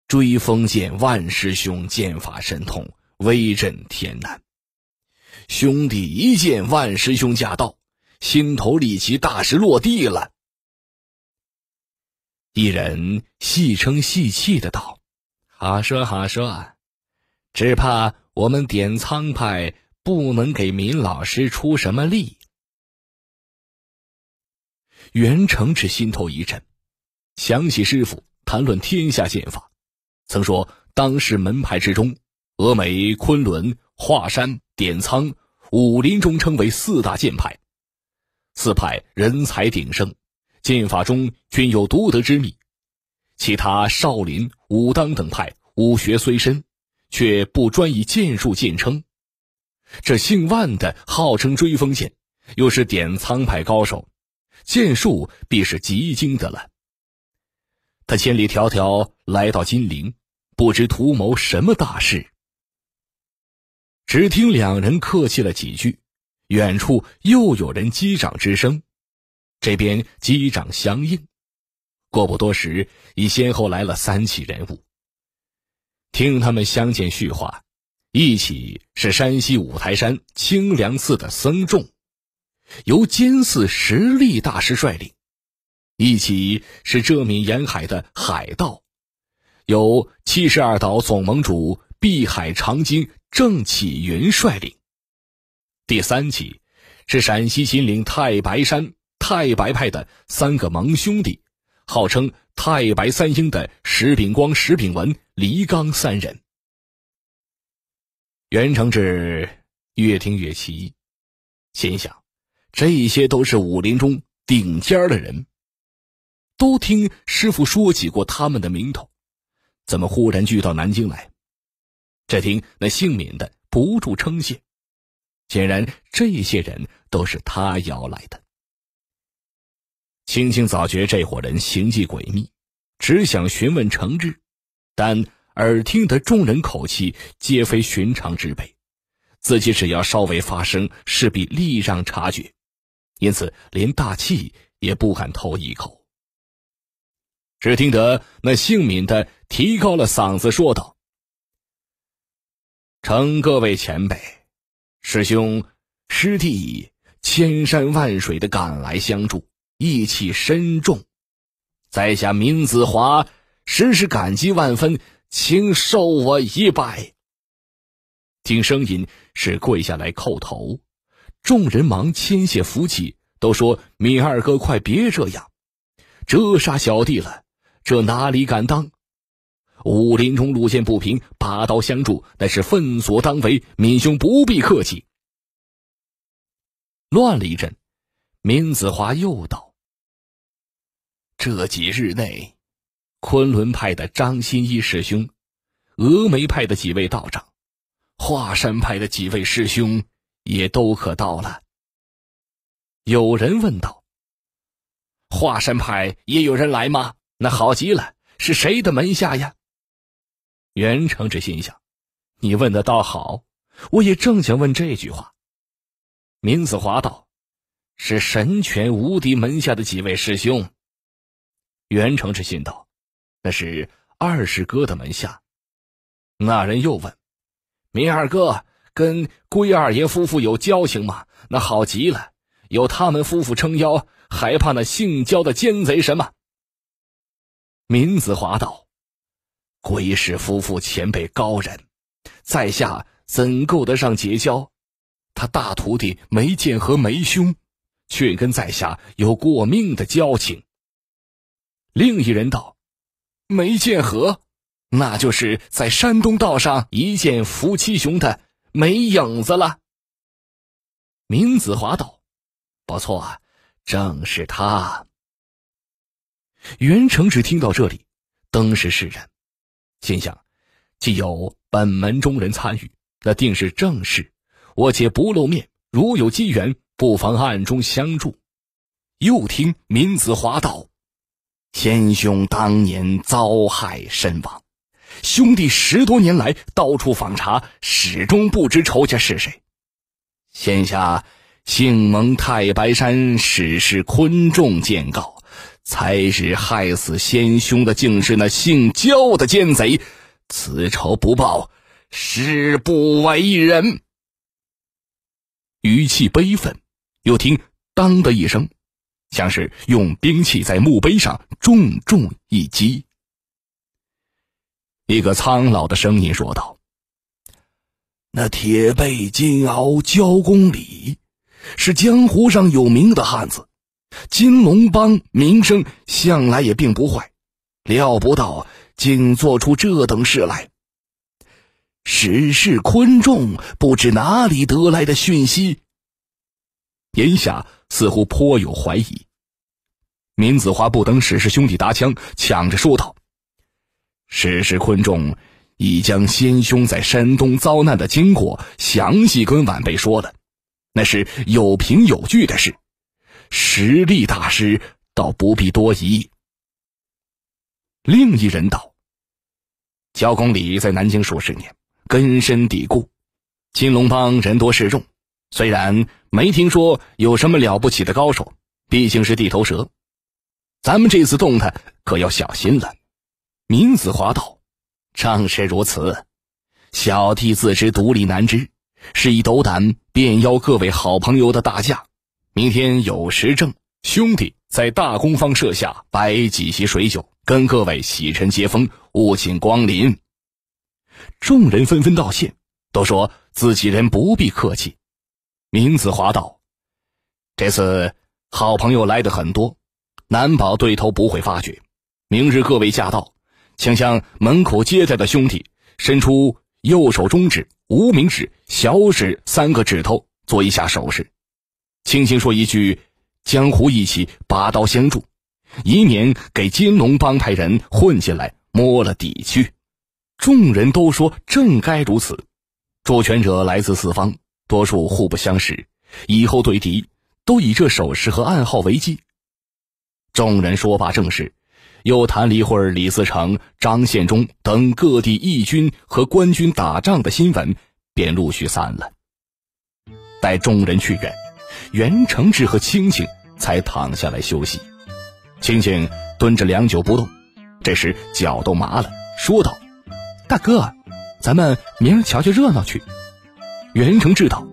追风剑万师兄剑法神通，威震天南。兄弟一见万师兄驾到，心头立其大事落地了。一人细声细气的道。好说好说，只怕我们点苍派不能给闵老师出什么力。袁承志心头一震，想起师傅谈论天下剑法，曾说当时门派之中，峨眉、昆仑、华山、点苍，武林中称为四大剑派，四派人才鼎盛，剑法中均有独得之秘。其他少林、武当等派武学虽深，却不专以剑术见称。这姓万的号称追风剑，又是点苍派高手，剑术必是极精的了。他千里迢迢来到金陵，不知图谋什么大事。只听两人客气了几句，远处又有人击掌之声，这边击掌相应。过不多时，已先后来了三起人物。听他们相见叙话，一起是山西五台山清凉寺的僧众，由监寺实力大师率领；一起是浙闽沿海的海盗，由七十二岛总盟主碧海长津郑启云率领；第三起是陕西秦岭太白山太白派的三个盟兄弟。号称“太白三英”的石炳光、石炳文、黎刚三人，袁承志越听越奇，心想：这些都是武林中顶尖的人，都听师傅说起过他们的名头，怎么忽然聚到南京来？只听那姓闵的不住称谢，显然这些人都是他邀来的。青青早觉这伙人行迹诡秘，只想询问诚挚，但耳听得众人口气皆非寻常之辈，自己只要稍微发声，势必立让察觉，因此连大气也不敢透一口。只听得那姓闵的提高了嗓子说道：“承各位前辈、师兄、师弟千山万水的赶来相助。”义气深重，在下闵子华，实是感激万分，请受我一拜。听声音是跪下来叩头，众人忙牵线扶起，都说：“闵二哥，快别这样，折煞小弟了。这哪里敢当？武林中路见不平，拔刀相助，乃是分所当为。闵兄不必客气。”乱了一阵，闵子华又道。这几日内，昆仑派的张新一师兄、峨眉派的几位道长、华山派的几位师兄也都可到了。有人问道：“华山派也有人来吗？”那好极了，是谁的门下呀？袁承志心想：“你问的倒好，我也正想问这句话。”闵子华道：“是神拳无敌门下的几位师兄。”袁承志道：“那是二师哥的门下。”那人又问：“闵二哥跟龟二爷夫妇有交情吗？”“那好极了，有他们夫妇撑腰，还怕那姓焦的奸贼什么？”闵子华道：“龟氏夫妇前辈高人，在下怎够得上结交？他大徒弟梅剑和梅兄，却跟在下有过命的交情。”另一人道：“梅见河，那就是在山东道上一见伏七雄的没影子了。”闵子华道：“不错，正是他。”袁承志听到这里，登时释然，心想：“既有本门中人参与，那定是正事。我且不露面，如有机缘，不妨暗中相助。”又听闵子华道。仙兄当年遭害身亡，兄弟十多年来到处访查，始终不知仇家是谁。现下幸蒙太白山史氏昆仲见告，才是害死先兄的竟是那姓焦的奸贼。此仇不报，誓不为人。语气悲愤，又听“当”的一声。像是用兵器在墓碑上重重一击。一个苍老的声音说道：“那铁背金鳌焦公礼是江湖上有名的汉子，金龙帮名声向来也并不坏，料不到竟做出这等事来。”史世坤仲，不知哪里得来的讯息，眼下。似乎颇有怀疑。闵子华不等史氏兄弟搭腔，抢着说道：“史氏昆仲已将先兄在山东遭难的经过详细跟晚辈说了，那是有凭有据的事，实力大师倒不必多疑。”另一人道：“焦公礼在南京数十年，根深蒂固；金龙帮人多势众，虽然……”没听说有什么了不起的高手，毕竟是地头蛇。咱们这次动弹可要小心了。闵子华道：“正是如此。小弟自知独立难支，是以斗胆便邀各位好朋友的大驾。明天有时正，兄弟在大功坊设下摆几席水酒，跟各位洗尘接风，务请光临。”众人纷纷道谢，都说自己人不必客气。明子华道：“这次好朋友来的很多，难保对头不会发觉。明日各位驾到，请向门口接待的兄弟伸出右手中指、无名指、小指三个指头，做一下手势，轻轻说一句‘江湖义气，拔刀相助’，以免给金龙帮派人混进来摸了底去。”众人都说：“正该如此。”主拳者来自四方。多数互不相识，以后对敌都以这手势和暗号为记。众人说罢正事，又谈了一会儿李自成、张献忠等各地义军和官军打仗的新闻，便陆续散了。待众人去远，袁承志和青青才躺下来休息。青青蹲着良久不动，这时脚都麻了，说道：“大哥，咱们明儿瞧瞧热闹去。”袁承志道：“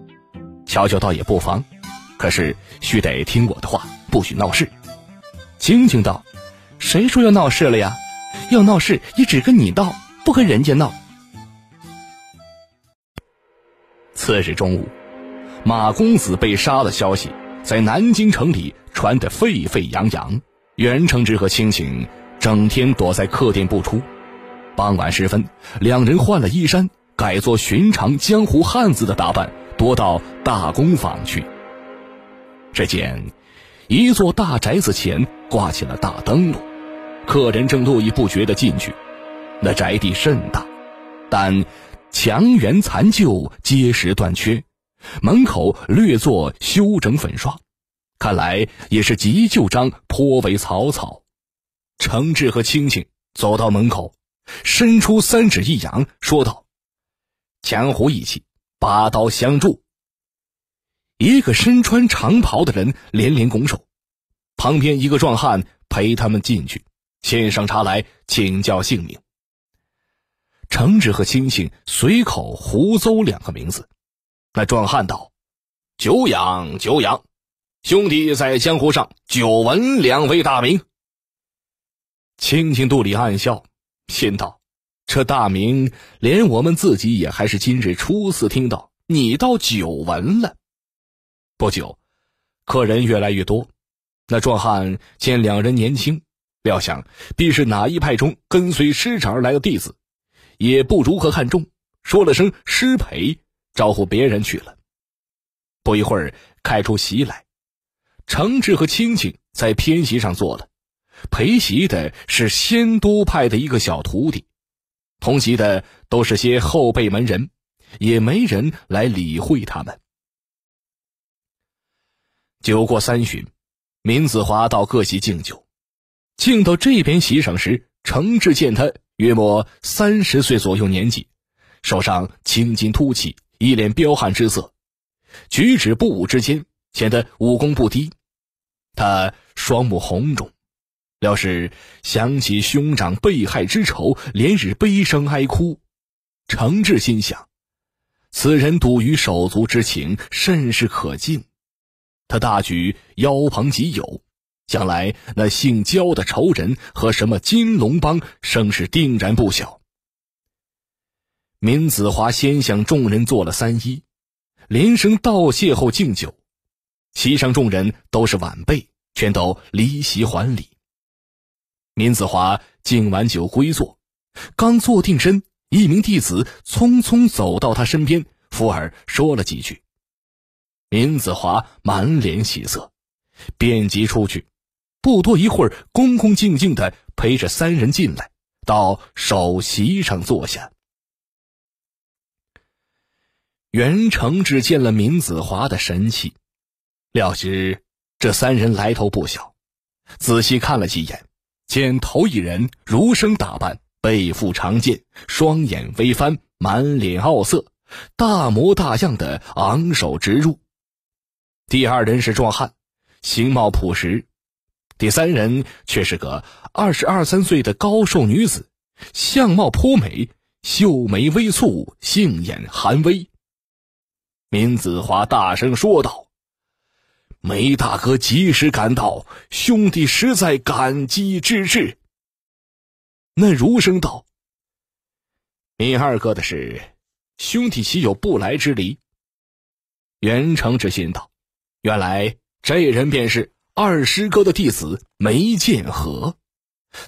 乔乔倒也不妨，可是须得听我的话，不许闹事。”青青道：“谁说要闹事了呀？要闹事也只跟你闹，不跟人家闹。”次日中午，马公子被杀的消息在南京城里传得沸沸扬扬。袁承志和青青整天躲在客店不出。傍晚时分，两人换了衣衫。改做寻常江湖汉子的打扮，踱到大工坊去。只见一座大宅子前挂起了大灯笼，客人正络绎不绝地进去。那宅地甚大，但墙垣残旧，结石断缺，门口略作修整粉刷，看来也是急就章，颇为草草。程志和青青走到门口，伸出三指一扬，说道。江湖义气，拔刀相助。一个身穿长袍的人连连拱手，旁边一个壮汉陪他们进去，献上茶来，请教姓名。程志和青青随口胡诌两个名字，那壮汉道：“久仰久仰，兄弟在江湖上久闻两位大名。”青青肚里暗笑，心道。这大名，连我们自己也还是今日初次听到，你倒久闻了。不久，客人越来越多，那壮汉见两人年轻，料想必是哪一派中跟随师长而来的弟子，也不如何看重，说了声失陪，招呼别人去了。不一会儿，开出席来，诚志和青青在偏席上坐了，陪席的是仙都派的一个小徒弟。同席的都是些后辈门人，也没人来理会他们。酒过三巡，闵子华到各席敬酒，敬到这边席上时，程志见他约莫三十岁左右年纪，手上青筋凸起，一脸彪悍之色，举止不武之间显得武功不低。他双目红肿。要是想起兄长被害之仇，连日悲伤哀哭。程志心想，此人赌于手足之情，甚是可敬。他大举邀朋集友，将来那姓焦的仇人和什么金龙帮，声势定然不小。闵子华先向众人做了三揖，连声道谢后敬酒。席上众人都是晚辈，全都离席还礼。闵子华敬完酒，归坐，刚坐定身，一名弟子匆匆走到他身边，附耳说了几句。闵子华满脸喜色，便即出去。不多一会儿，恭恭敬敬的陪着三人进来，到首席上坐下。袁承志见了闵子华的神气，料知这三人来头不小，仔细看了几眼。见头一人儒生打扮，背负长剑，双眼微翻，满脸傲色，大模大样的昂首直入。第二人是壮汉，形貌朴实；第三人却是个二十二三岁的高瘦女子，相貌颇美，秀眉微蹙，杏眼含微。闵子华大声说道。梅大哥及时赶到，兄弟实在感激之至。那儒生道：“你二哥的事，兄弟岂有不来之理？”袁成之心道：“原来这人便是二师哥的弟子梅剑河，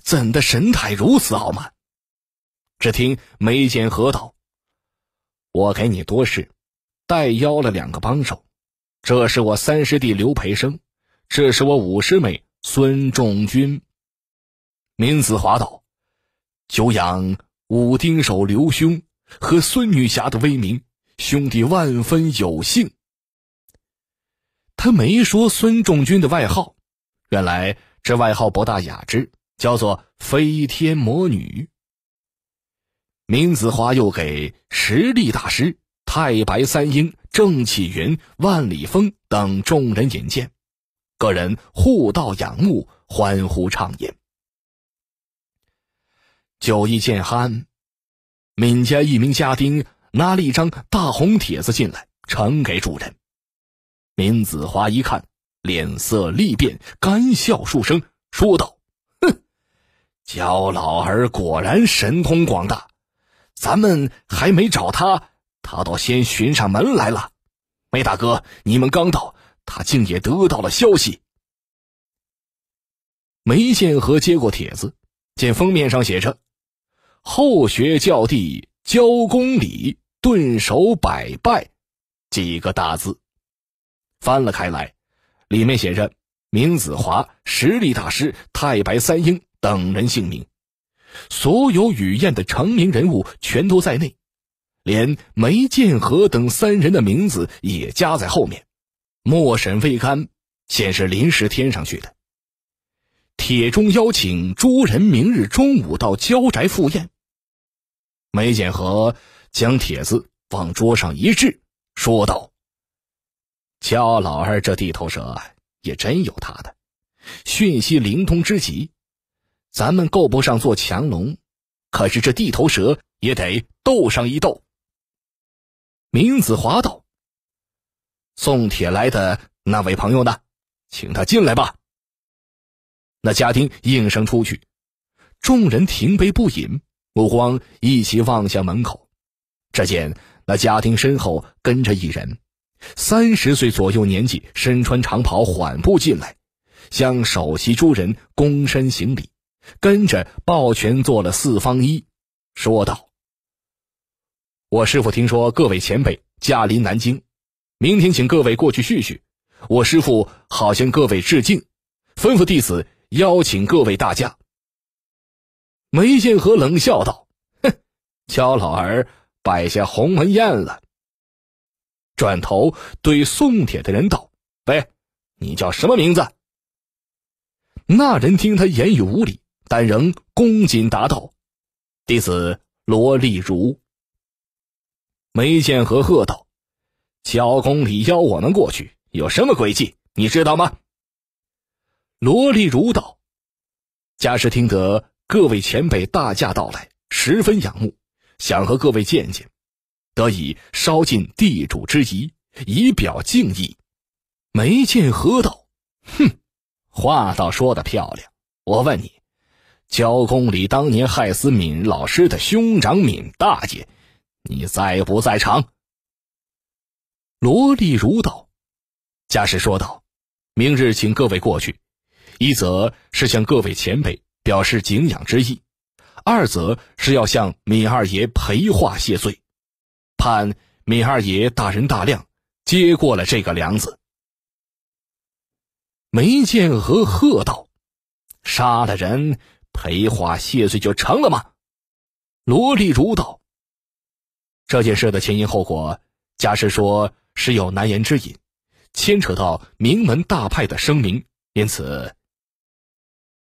怎的神态如此傲慢？”只听梅剑河道：“我给你多事，带邀了两个帮手。”这是我三师弟刘培生，这是我五师妹孙仲军。闵子华道：“久仰五丁首刘兄和孙女侠的威名，兄弟万分有幸。”他没说孙仲军的外号，原来这外号博大雅致，叫做“飞天魔女”。闵子华又给实力大师太白三英。郑启云、万里峰等众人引荐，各人互道仰慕，欢呼畅饮。酒意渐酣，闵家一名家丁拿了一张大红帖子进来，呈给主人闵子华。一看，脸色立变，干笑数声，说道：“哼，焦老儿果然神通广大，咱们还没找他。”他倒先寻上门来了，梅大哥，你们刚到，他竟也得到了消息。梅建河接过帖子，见封面上写着“后学教弟教公礼顿首百拜”几个大字，翻了开来，里面写着明子华、实力大师、太白三英等人姓名，所有雨燕的成名人物全都在内。连梅建和等三人的名字也加在后面，墨审未干，现是临时添上去的。铁中邀请诸人明日中午到焦宅赴宴。梅建和将帖子往桌上一掷，说道：“焦老二这地头蛇也真有他的，讯息灵通之极。咱们够不上做强龙，可是这地头蛇也得斗上一斗。”明子华道：“送铁来的那位朋友呢？请他进来吧。”那家丁应声出去，众人停杯不饮，目光一起望向门口。只见那家丁身后跟着一人，三十岁左右年纪，身穿长袍，缓步进来，向首席诸人躬身行礼，跟着抱拳做了四方揖，说道。我师傅听说各位前辈驾临南京，明天请各位过去叙叙，我师傅好向各位致敬，吩咐弟子邀请各位大驾。梅剑河冷笑道：“哼，乔老儿摆下鸿门宴了。”转头对送帖的人道：“喂，你叫什么名字？”那人听他言语无礼，但仍恭谨答道：“弟子罗立如。”梅剑和喝道：“焦公礼邀我们过去，有什么诡计？你知道吗？”罗丽如道：“家师听得各位前辈大驾到来，十分仰慕，想和各位见见，得以稍尽地主之谊，以表敬意。”梅剑和道：“哼，话倒说的漂亮。我问你，焦公李当年害死闵老师的兄长闵大爷。”你在不在场？罗丽如道：“家师说道，明日请各位过去，一则是向各位前辈表示敬仰之意，二则是要向米二爷赔话谢罪，盼米二爷大人大量，接过了这个梁子。”梅剑和喝道：“杀了人，赔话谢罪就成了吗？”罗丽如道。这件事的前因后果，家师说是有难言之隐，牵扯到名门大派的声明，因此，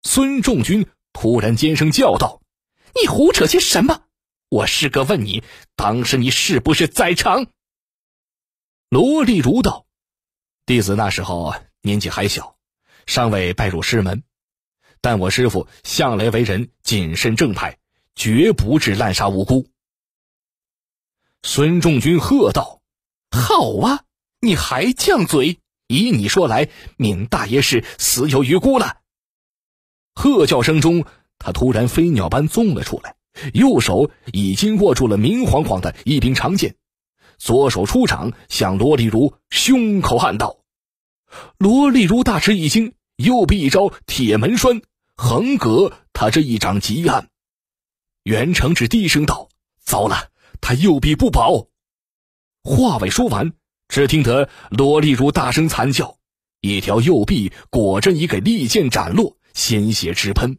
孙仲君突然尖声叫道：“你胡扯些什么？我师哥问你，当时你是不是在场？”罗立如道：“弟子那时候年纪还小，尚未拜入师门，但我师父向来为人谨慎正派，绝不致滥杀无辜。”孙仲军喝道：“好啊，你还犟嘴！依你说来，闵大爷是死有余辜了。”喝叫声中，他突然飞鸟般纵了出来，右手已经握住了明晃晃的一柄长剑，左手出掌向罗立如胸口喊道。罗立如大吃一惊，右臂一招铁门栓，横格，他这一掌急按。袁承志低声道：“糟了。”他右臂不保，话未说完，只听得罗丽如大声惨叫，一条右臂果真已给利剑斩落，鲜血直喷。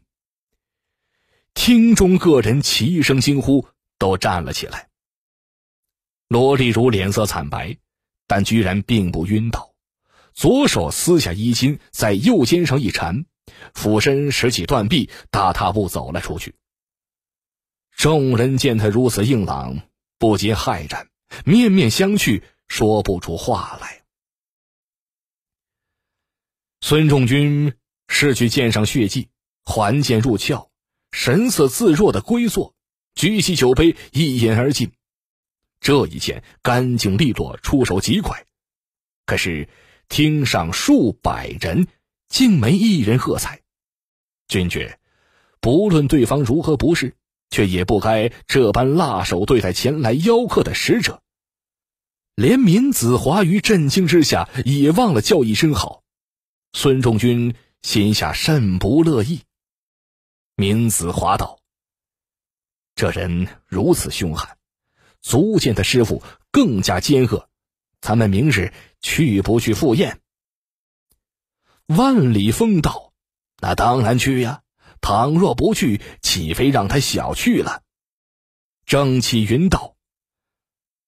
厅中各人齐声惊呼，都站了起来。罗丽如脸色惨白，但居然并不晕倒，左手撕下衣襟，在右肩上一缠，俯身拾起断臂，大踏步走了出去。众人见他如此硬朗。不禁骇然，面面相觑，说不出话来。孙仲军拭去剑上血迹，还剑入鞘，神色自若的归坐，举起酒杯一饮而尽。这一剑干净利落，出手极快，可是厅上数百人竟没一人喝彩。君爵，不论对方如何不是。却也不该这般辣手对待前来邀客的使者。连闵子华于震惊之下也忘了叫一声好。孙仲君心下甚不乐意。闵子华道：“这人如此凶悍，足见他师傅更加奸恶。咱们明日去不去赴宴？”万里风道：“那当然去呀。”倘若不去，岂非让他小觑了？郑启云道：“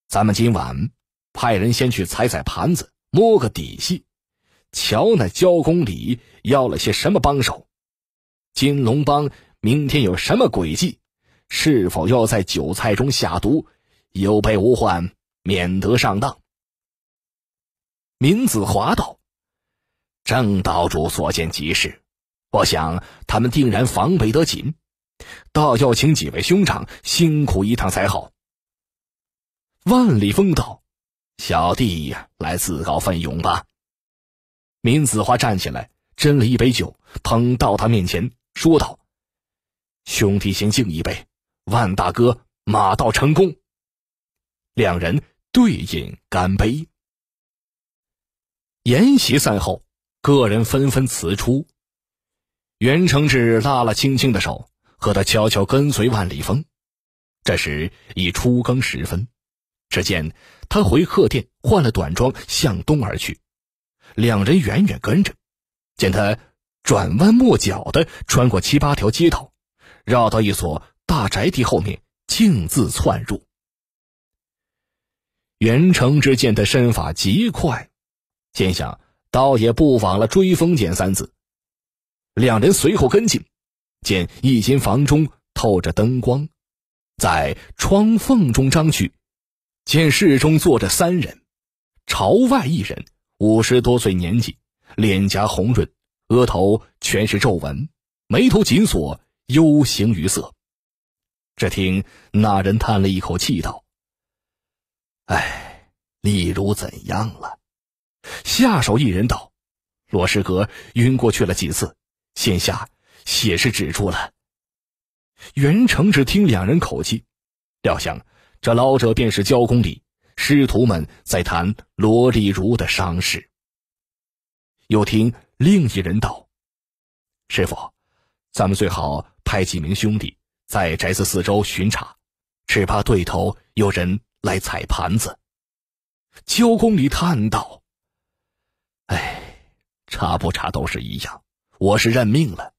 咱们今晚派人先去踩踩盘子，摸个底细，瞧那交公里要了些什么帮手，金龙帮明天有什么诡计，是否要在酒菜中下毒？有备无患，免得上当。”闵子华道：“郑道主所见极是。”我想他们定然防备得紧，倒要请几位兄长辛苦一趟才好。万里风道：“小弟来自告奋勇吧。”闵子华站起来，斟了一杯酒，捧到他面前，说道：“兄弟，先敬一杯，万大哥马到成功。”两人对饮干杯。宴席散后，各人纷纷辞出。袁承志拉了青青的手，和他悄悄跟随万里峰。这时已初更时分，只见他回客店换了短装，向东而去。两人远远跟着，见他转弯抹角的穿过七八条街道，绕到一所大宅第后面，径自窜入。袁承志见他身法极快，心想，倒也不枉了“追风剑”三字。两人随后跟进，见一间房中透着灯光，在窗缝中张去，见室中坐着三人，朝外一人五十多岁年纪，脸颊红润，额头全是皱纹，眉头紧锁，忧形于色。只听那人叹了一口气道：“哎，李如怎样了？”下手一人道：“罗师哥晕过去了几次。”现下血是止住了。袁成只听两人口气，料想这老者便是焦公礼，师徒们在谈罗立如的伤势。又听另一人道：“师傅，咱们最好派几名兄弟在宅子四周巡查，只怕对头有人来踩盘子。”焦公礼叹道：“哎，查不查都是一样。”我是认命了。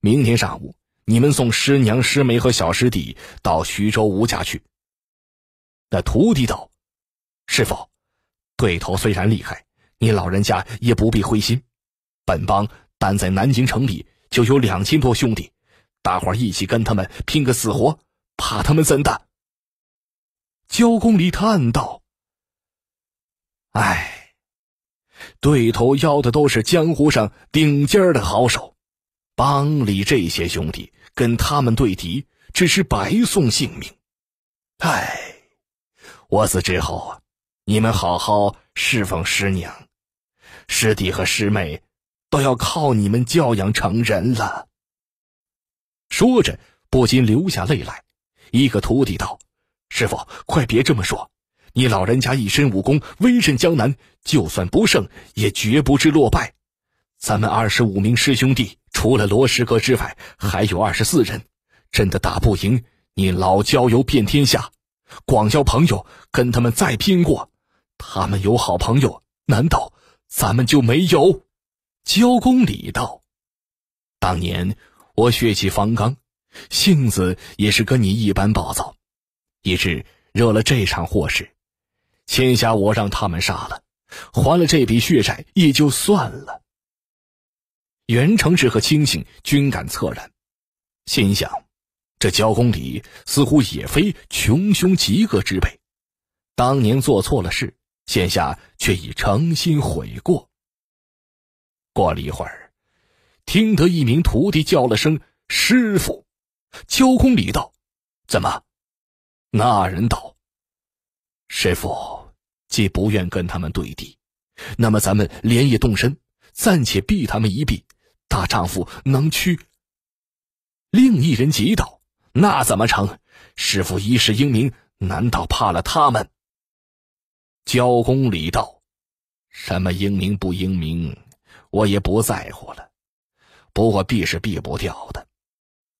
明天上午，你们送师娘、师妹和小师弟到徐州吴家去。那徒弟道：“师傅，对头虽然厉害，你老人家也不必灰心。本帮但在南京城里就有两千多兄弟，大伙一起跟他们拼个死活，怕他们怎的？”焦公离叹道：“唉。”对头邀的都是江湖上顶尖的好手，帮里这些兄弟跟他们对敌，只是白送性命。唉，我死之后啊，你们好好侍奉师娘，师弟和师妹都要靠你们教养成人了。说着，不禁流下泪来。一个徒弟道：“师傅，快别这么说。”你老人家一身武功，威震江南，就算不胜，也绝不是落败。咱们二十五名师兄弟，除了罗师哥之外，还有二十四人。真的打不赢你老交游遍天下，广交朋友，跟他们再拼过。他们有好朋友，难道咱们就没有？交公礼道，当年我血气方刚，性子也是跟你一般暴躁，以致惹了这场祸事。欠下我让他们杀了，还了这笔血债也就算了。袁承志和青青均感恻然，心想：这焦公礼似乎也非穷凶极恶之辈，当年做错了事，现下却已诚心悔过。过了一会儿，听得一名徒弟叫了声“师傅”，焦公礼道：“怎么？”那人道：“师傅。”既不愿跟他们对敌，那么咱们连夜动身，暂且避他们一避。大丈夫能屈。另一人急道：“那怎么成？师傅一世英名，难道怕了他们？”焦公礼道：“什么英名不英名，我也不在乎了。不过避是避不掉的。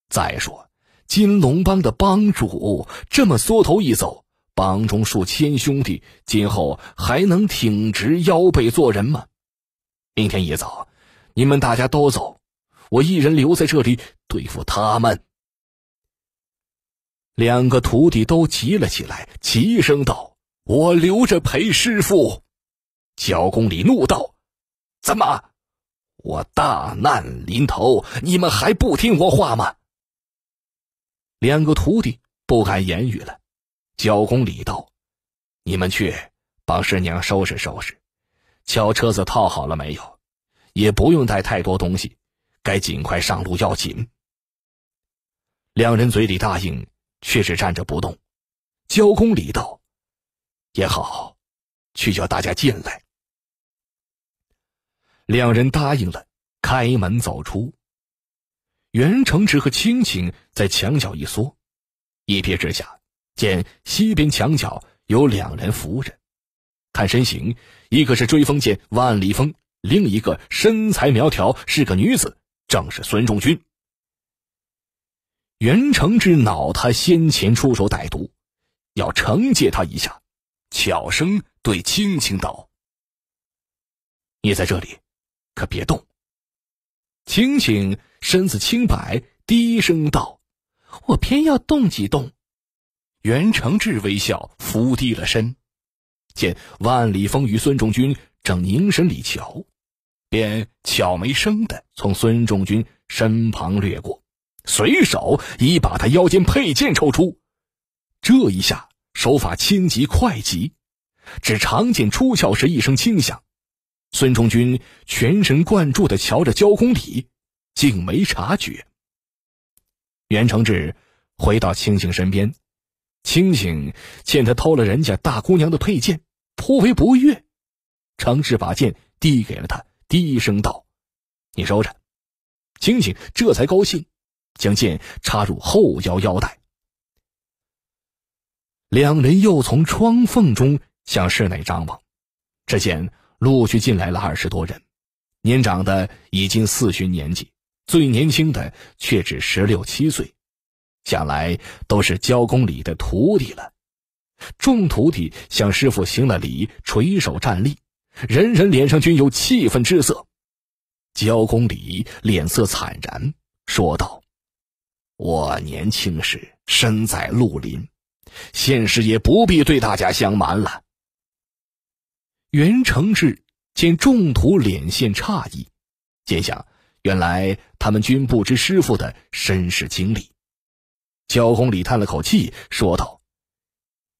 再说金龙帮的帮主这么缩头一走。”帮中数千兄弟，今后还能挺直腰背做人吗？明天一早，你们大家都走，我一人留在这里对付他们。两个徒弟都急了起来，齐声道：“我留着陪师傅。”焦公礼怒道：“怎么？我大难临头，你们还不听我话吗？”两个徒弟不敢言语了。交公礼道：“你们去帮师娘收拾收拾，瞧车子套好了没有？也不用带太多东西，该尽快上路要紧。”两人嘴里答应，却是站着不动。交公礼道：“也好，去叫大家进来。”两人答应了，开门走出。袁承志和青青在墙角一缩，一瞥之下。见西边墙角有两人扶着，看身形，一个是追风剑万里风，另一个身材苗条，是个女子，正是孙仲君。袁承志恼他先前出手歹毒，要惩戒他一下，悄声对青青道：“你在这里，可别动。”青青身子清白，低声道：“我偏要动几动。”袁承志微笑，伏低了身，见万里风与孙仲君正凝神里瞧，便悄没声的从孙仲君身旁掠过，随手已把他腰间佩剑抽出。这一下手法轻极快极，只长剑出鞘时一声轻响。孙仲君全神贯注的瞧着交空里，竟没察觉。袁承志回到清醒身边。青青见他偷了人家大姑娘的佩剑，颇为不悦，尝试把剑递给了他，低声道：“你收着。”青青这才高兴，将剑插入后腰腰带。两人又从窗缝中向室内张望，只见陆续进来了二十多人，年长的已经四旬年纪，最年轻的却只十六七岁。想来都是焦公礼的徒弟了。众徒弟向师傅行了礼，垂手站立，人人脸上均有气愤之色。焦公礼脸色惨然，说道：“我年轻时身在绿林，现事也不必对大家相瞒了。”袁承志见众徒脸现诧异，心想：原来他们均不知师傅的身世经历。焦公礼叹了口气，说道：“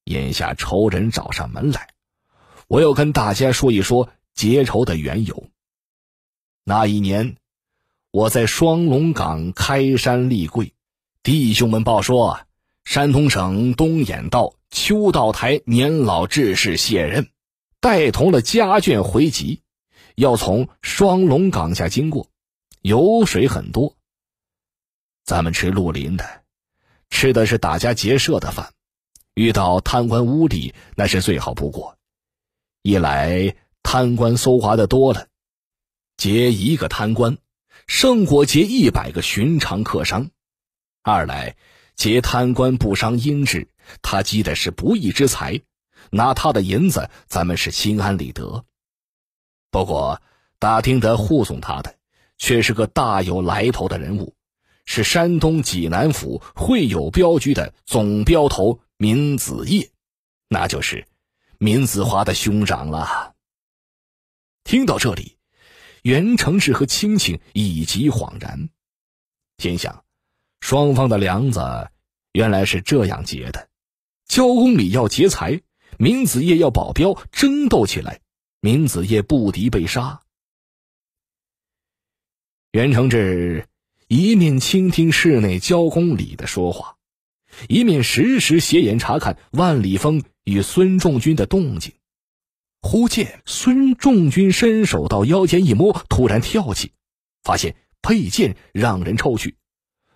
眼下仇人找上门来，我要跟大家说一说结仇的缘由。那一年，我在双龙岗开山立柜，弟兄们报说，山东省东眼道邱道台年老志士卸任，带同了家眷回籍，要从双龙岗下经过，油水很多。咱们吃绿林的。”吃的是打家劫舍的饭，遇到贪官污吏那是最好不过。一来贪官搜刮的多了，劫一个贪官胜过劫一百个寻常客商；二来劫贪官不伤阴质，他积的是不义之财，拿他的银子咱们是心安理得。不过打听得护送他的，却是个大有来头的人物。是山东济南府会友镖局的总镖头闵子业，那就是闵子华的兄长了。听到这里，袁承志和青青以及恍然，心想：双方的梁子原来是这样结的。焦公里要劫财，闵子业要保镖，争斗起来，闵子业不敌被杀。袁承志。一面倾听室内交工礼的说话，一面时时斜眼查看万里峰与孙仲军的动静。忽见孙仲军伸手到腰间一摸，突然跳起，发现佩剑让人抽去，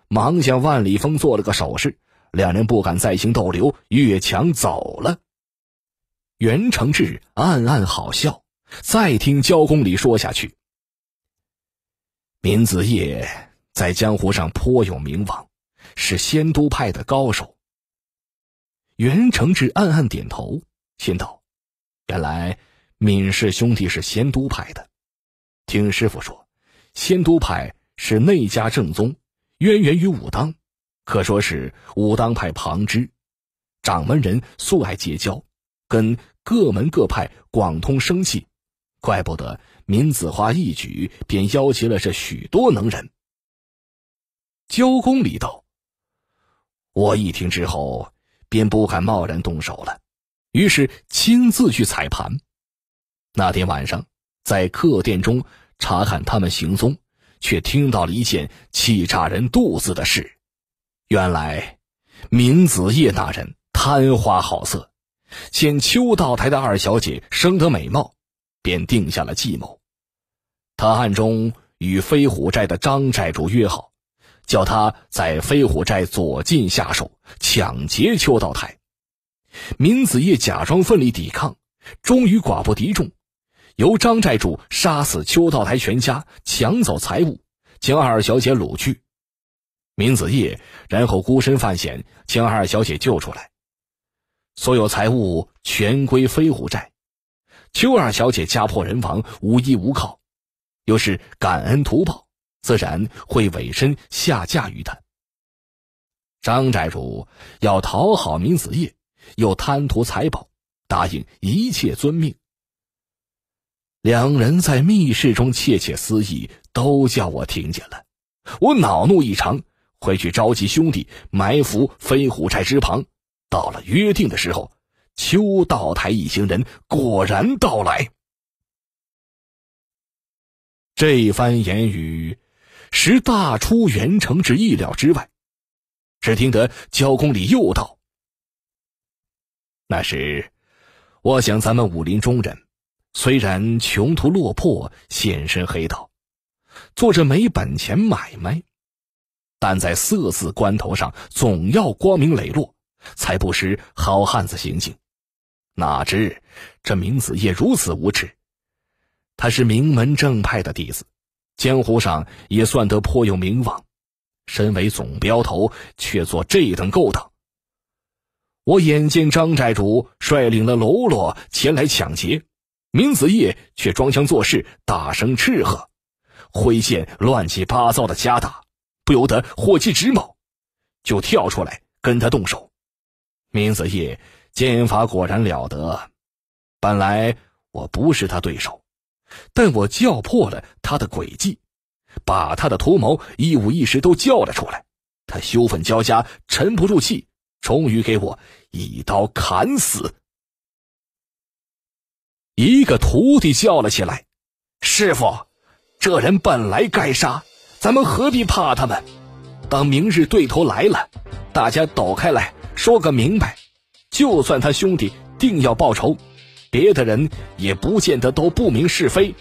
忙向万里峰做了个手势。两人不敢再行逗留，越墙走了。袁承志暗暗好笑，再听交工礼说下去：“闵子业。”在江湖上颇有名望，是仙都派的高手。袁承志暗暗点头，心道：“原来闵氏兄弟是仙都派的。听师傅说，仙都派是内家正宗，渊源于武当，可说是武当派旁支。掌门人素爱结交，跟各门各派广通生气，怪不得闵子华一举便邀集了这许多能人。”交公礼道：“我一听之后，便不敢贸然动手了，于是亲自去踩盘。那天晚上，在客店中查看他们行踪，却听到了一件气炸人肚子的事。原来，民子叶大人贪花好色，见邱道台的二小姐生得美貌，便定下了计谋。他暗中与飞虎寨的张寨主约好。”叫他在飞虎寨左近下手抢劫邱道台，闵子业假装奋力抵抗，终于寡不敌众，由张寨主杀死邱道台全家，抢走财物，将二小姐掳去。闵子业然后孤身犯险，将二小姐救出来，所有财物全归飞虎寨。邱二小姐家破人亡，无依无靠，又是感恩图报。自然会委身下嫁于他。张寨主要讨好闵子业，又贪图财宝，答应一切遵命。两人在密室中窃窃私议，都叫我听见了。我恼怒异常，回去召集兄弟埋伏飞虎寨之旁。到了约定的时候，邱道台一行人果然到来。这番言语。实大出袁承志意料之外，只听得焦公礼又道：“那时，我想咱们武林中人，虽然穷途落魄，现身黑道，做着没本钱买卖，但在色字关头上，总要光明磊落，才不失好汉子行径。哪知这明子夜如此无耻，他是名门正派的弟子。”江湖上也算得颇有名望，身为总镖头却做这等勾当。我眼见张寨主率领了喽啰前来抢劫，闵子业却装腔作势，大声斥喝，挥剑乱七八糟的瞎打，不由得火气直冒，就跳出来跟他动手。闵子业剑法果然了得，本来我不是他对手。但我叫破了他的诡计，把他的图谋一五一十都叫了出来。他羞愤交加，沉不住气，终于给我一刀砍死。一个徒弟叫了起来：“师傅，这人本来该杀，咱们何必怕他们？等明日对头来了，大家抖开来说个明白。就算他兄弟定要报仇。”别的人也不见得都不明是非。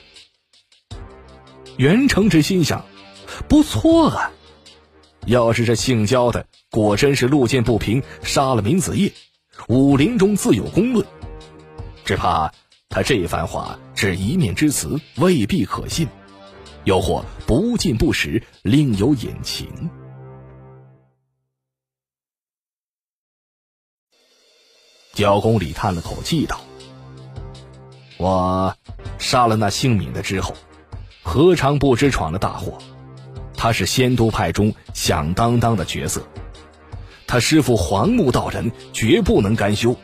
袁承志心想：“不错啊，要是这姓焦的果真是路见不平杀了闵子业，武林中自有公论。只怕他这番话只一面之词，未必可信，又或不尽不实，另有隐情。”焦公礼叹了口气道。我杀了那姓闵的之后，何尝不知闯了大祸？他是仙都派中响当当的角色，他师父黄木道人绝不能甘休，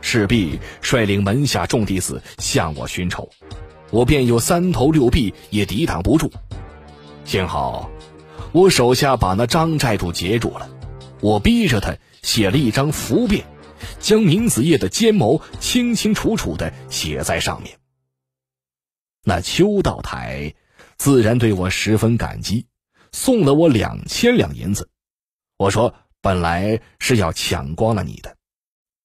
势必率领门下众弟子向我寻仇，我便有三头六臂也抵挡不住。幸好我手下把那张寨主截住了，我逼着他写了一张符便。将明子夜的奸谋清清楚楚的写在上面。那邱道台自然对我十分感激，送了我两千两银子。我说本来是要抢光了你的，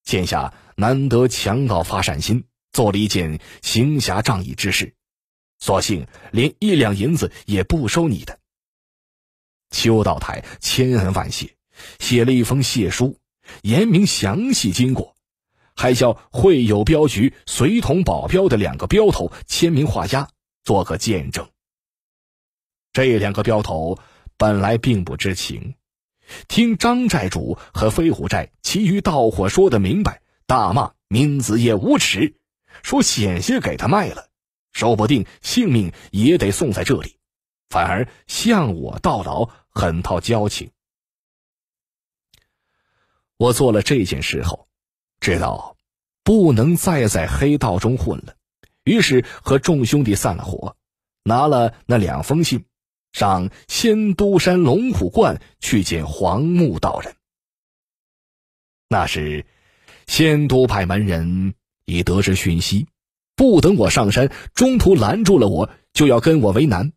现下难得强盗发善心，做了一件行侠仗义之事，索性连一两银子也不收你的。邱道台千恩万谢，写了一封谢书。言明详细经过，还叫会有镖局随同保镖的两个镖头签名画押，做个见证。这两个镖头本来并不知情，听张寨主和飞虎寨其余盗伙说的明白，大骂闵子也无耻，说险些给他卖了，说不定性命也得送在这里，反而向我道劳，很套交情。我做了这件事后，知道不能再在黑道中混了，于是和众兄弟散了伙，拿了那两封信，上仙都山龙虎观去见黄木道人。那时，仙都派门人已得知讯息，不等我上山，中途拦住了我，就要跟我为难。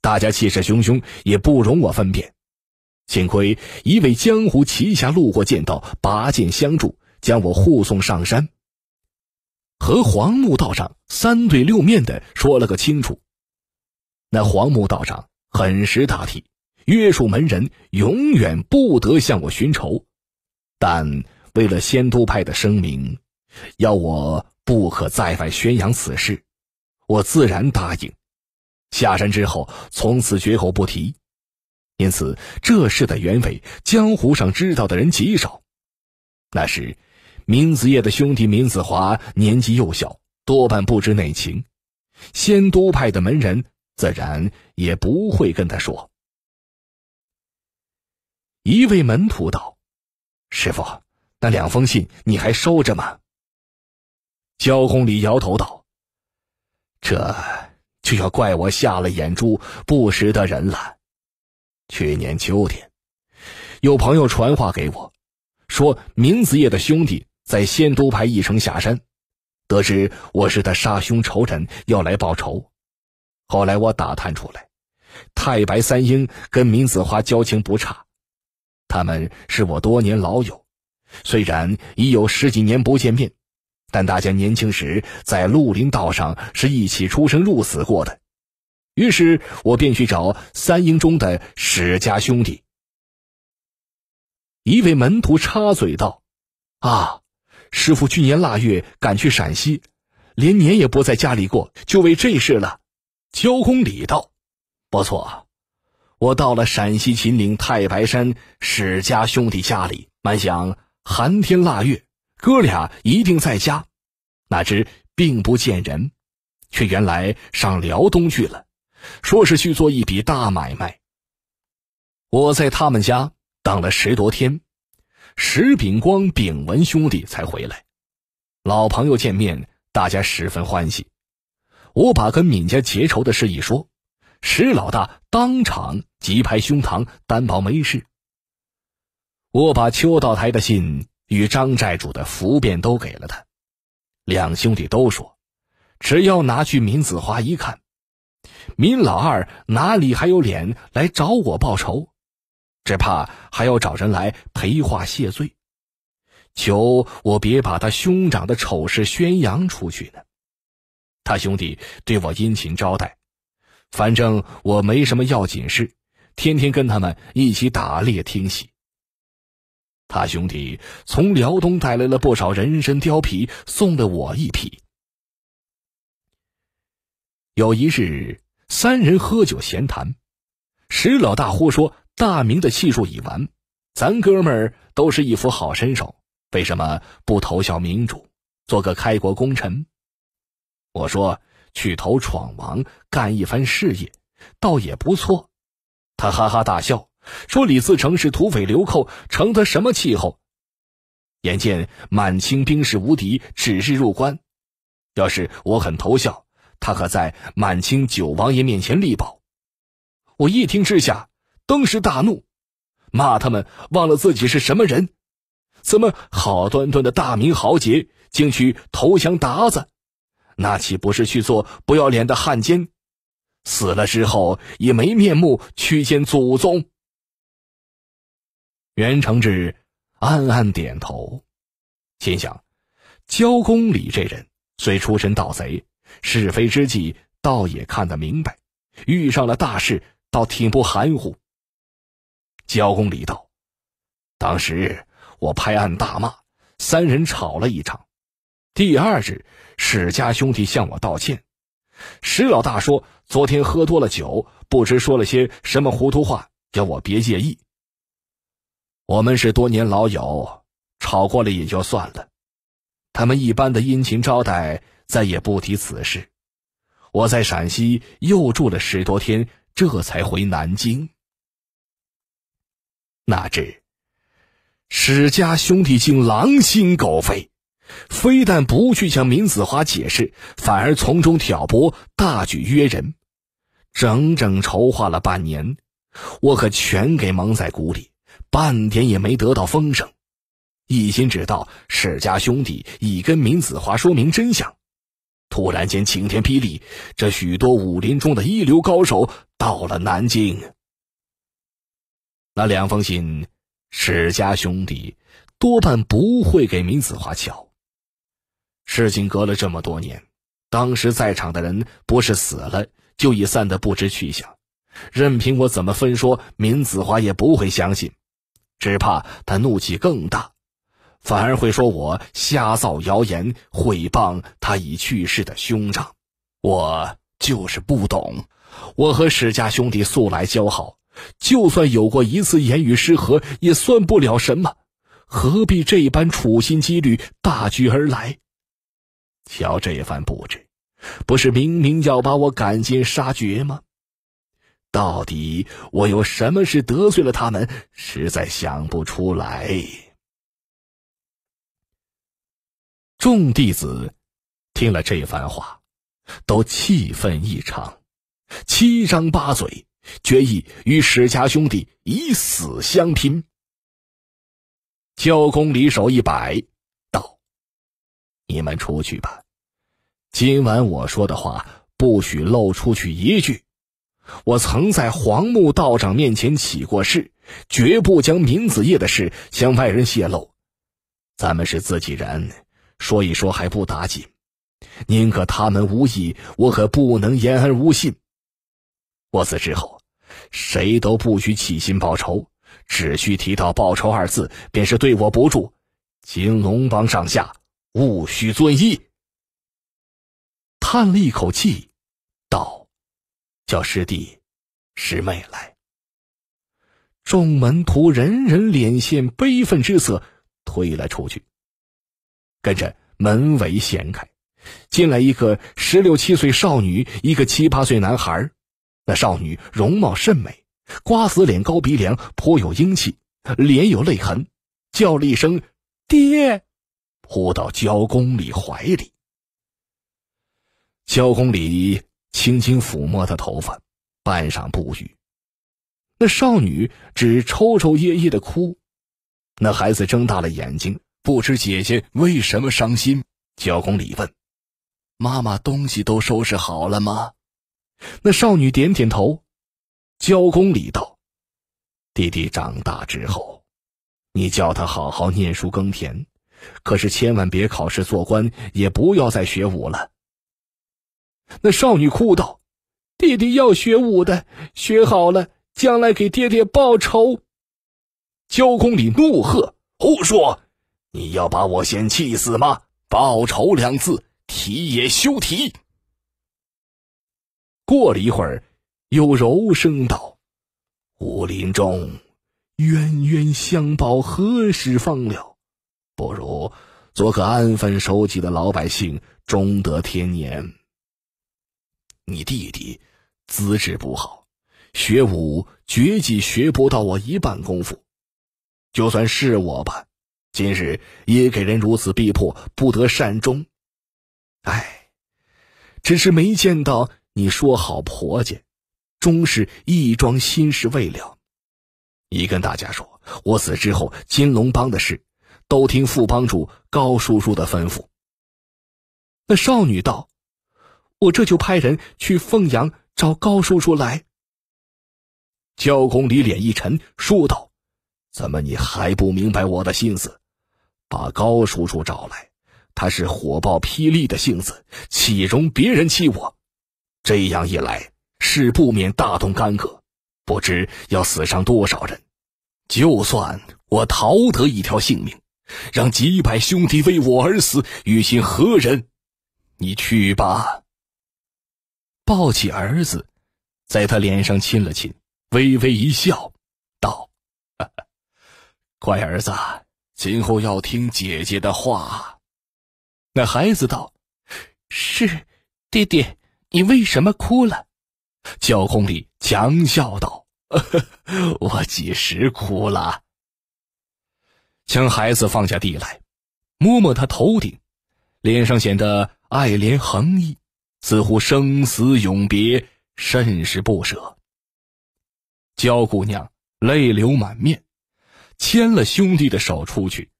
大家气势汹汹，也不容我分辨。幸亏一位江湖奇侠路过，见到拔剑相助，将我护送上山。和黄木道长三对六面的说了个清楚。那黄木道长很识大体，约束门人永远不得向我寻仇，但为了仙都派的声名，要我不可在外宣扬此事，我自然答应。下山之后，从此绝口不提。因此，这事的原委，江湖上知道的人极少。那时，闵子业的兄弟闵子华年纪幼小，多半不知内情。仙都派的门人自然也不会跟他说。一位门徒道：“师傅，那两封信你还收着吗？”焦公礼摇头道：“这就要怪我瞎了眼珠，不识得人了。”去年秋天，有朋友传话给我，说闵子业的兄弟在仙都派一城下山，得知我是他杀兄仇人，要来报仇。后来我打探出来，太白三英跟闵子华交情不差，他们是我多年老友，虽然已有十几年不见面，但大家年轻时在绿林道上是一起出生入死过的。于是我便去找三英中的史家兄弟。一位门徒插嘴道：“啊，师傅去年腊月赶去陕西，连年也不在家里过，就为这事了。”交公礼道：“不错，我到了陕西秦岭太白山史家兄弟家里，满想寒天腊月哥俩一定在家，哪知并不见人，却原来上辽东去了。”说是去做一笔大买卖。我在他们家等了十多天，石炳光、炳文兄弟才回来。老朋友见面，大家十分欢喜。我把跟闵家结仇的事一说，石老大当场急拍胸膛担保没事。我把邱道台的信与张寨主的福便都给了他，两兄弟都说，只要拿去闵子华一看。闵老二哪里还有脸来找我报仇？只怕还要找人来赔话谢罪，求我别把他兄长的丑事宣扬出去呢。他兄弟对我殷勤招待，反正我没什么要紧事，天天跟他们一起打猎听戏。他兄弟从辽东带来了不少人参貂皮，送了我一匹。有一日，三人喝酒闲谈，石老大忽说：“大明的气数已完，咱哥们儿都是一副好身手，为什么不投效明主，做个开国功臣？”我说：“去投闯王，干一番事业，倒也不错。”他哈哈大笑，说：“李自成是土匪流寇，成的什么气候？眼见满清兵势无敌，只是入关，要是我很投效。”他可在满清九王爷面前力保，我一听之下，登时大怒，骂他们忘了自己是什么人，怎么好端端的大明豪杰竟去投降鞑子，那岂不是去做不要脸的汉奸？死了之后也没面目去见祖宗。袁承志暗暗点头，心想：交公里这人虽出身盗贼。是非之际，倒也看得明白；遇上了大事，倒挺不含糊。焦公礼道：“当时我拍案大骂，三人吵了一场。第二日，史家兄弟向我道歉。史老大说，昨天喝多了酒，不知说了些什么糊涂话，要我别介意。我们是多年老友，吵过了也就算了。他们一般的殷勤招待。”再也不提此事。我在陕西又住了十多天，这才回南京。哪知史家兄弟竟狼心狗肺，非但不去向闵子华解释，反而从中挑拨，大举约人，整整筹划了半年，我可全给蒙在鼓里，半点也没得到风声，一心只道史家兄弟已跟闵子华说明真相。突然间晴天霹雳，这许多武林中的一流高手到了南京。那两封信，史家兄弟多半不会给闵子华瞧。事情隔了这么多年，当时在场的人不是死了，就已散得不知去向。任凭我怎么分说，闵子华也不会相信，只怕他怒气更大。反而会说我瞎造谣言，毁谤他已去世的兄长。我就是不懂，我和史家兄弟素来交好，就算有过一次言语失和，也算不了什么。何必这般处心积虑，大举而来？瞧这番布置，不是明明要把我赶尽杀绝吗？到底我有什么事得罪了他们？实在想不出来。众弟子听了这番话，都气愤异常，七张八嘴，决意与史家兄弟以死相拼。教公离手一摆，道：“你们出去吧，今晚我说的话不许漏出去一句。我曾在黄木道长面前起过誓，绝不将闵子业的事向外人泄露。咱们是自己人。”说一说还不打紧，宁可他们无意，我可不能言而无信。我死之后，谁都不许起心报仇，只需提到报仇二字，便是对我不助。请龙帮上下务需遵依。叹了一口气，道：“叫师弟、师妹来。”众门徒人人脸现悲愤之色，退了出去。跟着门微掀开，进来一个十六七岁少女，一个七八岁男孩。那少女容貌甚美，瓜子脸、高鼻梁，颇有英气，脸有泪痕，叫了一声“爹”，扑到焦公礼怀里。焦公礼轻轻抚摸她头发，半晌不语。那少女只抽抽噎噎的哭，那孩子睁大了眼睛。不知姐姐为什么伤心？焦公礼问：“妈妈，东西都收拾好了吗？”那少女点点头。焦公礼道：“弟弟长大之后，你叫他好好念书耕田，可是千万别考试做官，也不要再学武了。”那少女哭道：“弟弟要学武的，学好了，将来给爹爹报仇。”焦公礼怒喝：“胡说！”你要把我先气死吗？报仇两字，提也休提。过了一会儿，又柔声道：“武林中冤冤相报，何时方了？不如做个安分守己的老百姓，终得天年。你弟弟资质不好，学武绝技学不到我一半功夫，就算是我吧。”今日也给人如此逼迫，不得善终。唉，只是没见到你说好婆家，终是一桩心事未了。你跟大家说，我死之后，金龙帮的事，都听副帮主高叔叔的吩咐。那少女道：“我这就派人去凤阳找高叔叔来。”焦公李脸一沉，说道：“怎么你还不明白我的心思？”把高叔叔找来，他是火爆霹雳的性子，岂容别人欺我？这样一来，是不免大动干戈，不知要死伤多少人。就算我逃得一条性命，让几百兄弟为我而死，于心何忍？你去吧。抱起儿子，在他脸上亲了亲，微微一笑，道：“乖儿子。”今后要听姐姐的话。那孩子道：“是，爹爹，你为什么哭了？”焦公里强笑道：“ 我几时哭了？”将孩子放下地来，摸摸他头顶，脸上显得爱怜横溢，似乎生死永别，甚是不舍。焦姑娘泪流满面。牵了兄弟的手出去，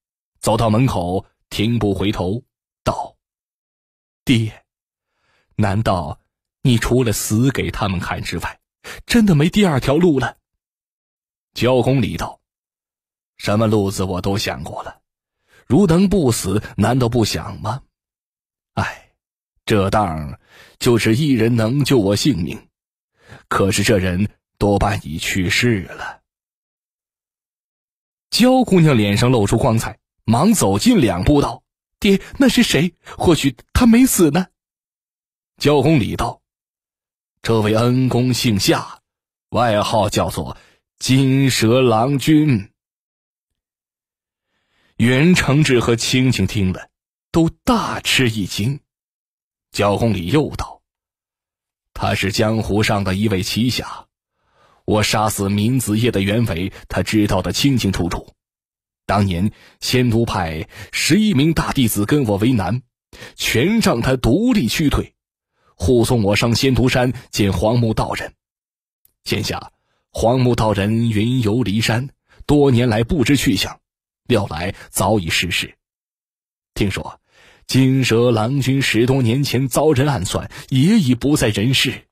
走到门口，停步回头，道：“爹，难道你除了死给他们看之外，真的没第二条路了？”焦公礼道：“什么路子我都想过了，如能不死，难道不想吗？唉，这当儿就是一人能救我性命，可是这人多半已去世了。”焦姑娘脸上露出光彩，忙走近两步，道：“爹，那是谁？或许他没死呢。”焦红礼道：“这位恩公姓夏，外号叫做金蛇郎君。”袁承志和青青听了，都大吃一惊。焦红礼又道：“他是江湖上的一位奇侠。”我杀死闵子业的原委，他知道的清清楚楚。当年仙都派十一名大弟子跟我为难，全让他独立驱退，护送我上仙都山见黄木道人。现下黄木道人云游骊山，多年来不知去向，料来早已逝世。听说金蛇郎君十多年前遭人暗算，也已不在人世。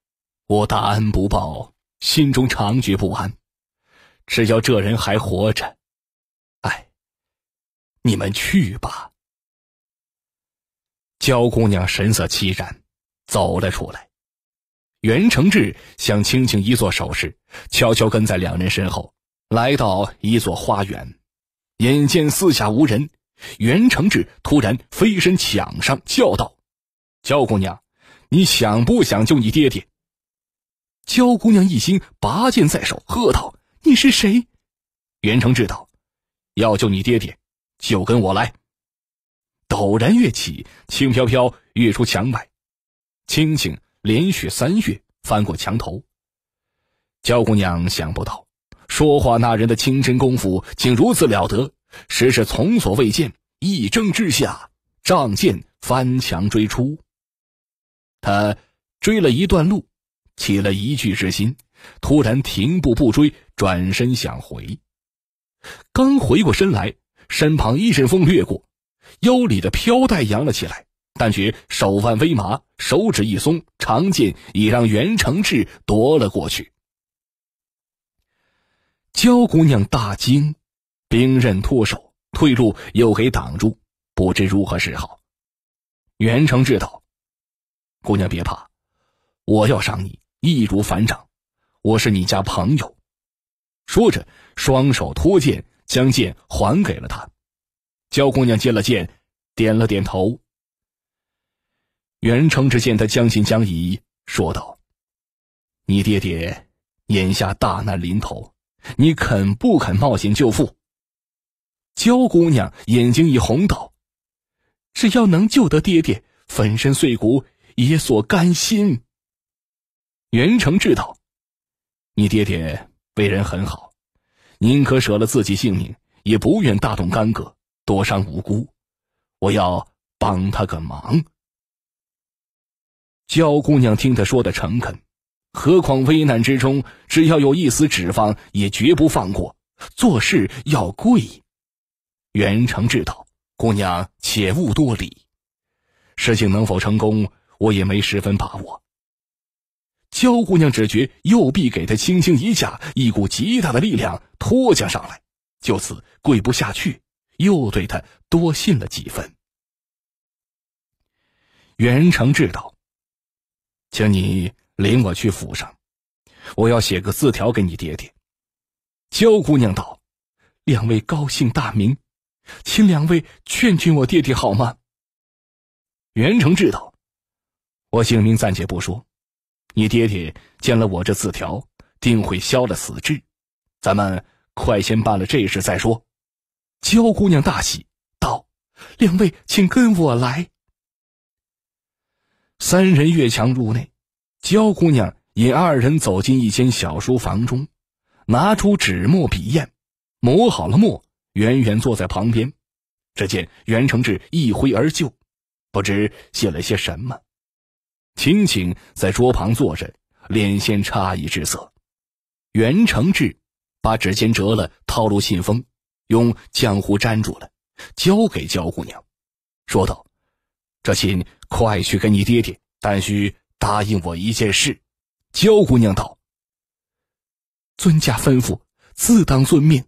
我大恩不报。心中长觉不安，只要这人还活着，哎，你们去吧。焦姑娘神色凄然，走了出来。袁承志向青青一做手势，悄悄跟在两人身后，来到一座花园。眼见四下无人，袁承志突然飞身抢上，叫道：“焦姑娘，你想不想救你爹爹？”焦姑娘一惊，拔剑在手，喝道：“你是谁？”袁承志道：“要救你爹爹，就跟我来。”陡然跃起，轻飘飘跃出墙外，轻轻连续三跃，翻过墙头。焦姑娘想不到，说话那人的轻身功夫竟如此了得，实是从所未见。一争之下，仗剑翻墙追出。他追了一段路。起了一惧之心，突然停步不追，转身想回。刚回过身来，身旁一阵风掠过，腰里的飘带扬了起来，但觉手腕微麻，手指一松，长剑已让袁承志夺了过去。焦姑娘大惊，兵刃脱手，退路又给挡住，不知如何是好。袁承志道：“姑娘别怕，我要赏你。”易如反掌，我是你家朋友。”说着，双手托剑，将剑还给了他。焦姑娘接了剑，点了点头。袁成之见他将信将疑，说道：“你爹爹眼下大难临头，你肯不肯冒险救父？”焦姑娘眼睛一红，道：“只要能救得爹爹，粉身碎骨也所甘心。”袁承志道：“你爹爹为人很好，宁可舍了自己性命，也不愿大动干戈，多伤无辜。我要帮他个忙。”焦姑娘听他说的诚恳，何况危难之中，只要有一丝指望，也绝不放过。做事要贵。袁承志道：“姑娘且勿多礼，事情能否成功，我也没十分把握。”焦姑娘只觉右臂给他轻轻一下，一股极大的力量拖将上来，就此跪不下去，又对他多信了几分。袁承志道：“请你领我去府上，我要写个字条给你爹爹。”焦姑娘道：“两位高姓大名？请两位劝劝我爹爹好吗？”袁承志道：“我姓名暂且不说。”你爹爹见了我这字条，定会消了死志。咱们快先办了这事再说。焦姑娘大喜道：“两位，请跟我来。”三人越墙入内，焦姑娘引二人走进一间小书房中，拿出纸墨笔砚，磨好了墨，远远坐在旁边。只见袁承志一挥而就，不知写了些什么。青青在桌旁坐着，脸现诧异之色。袁承志把纸巾折了，套入信封，用浆糊粘住了，交给焦姑娘，说道：“这信快去给你爹爹，但须答应我一件事。”焦姑娘道：“尊驾吩咐，自当遵命。”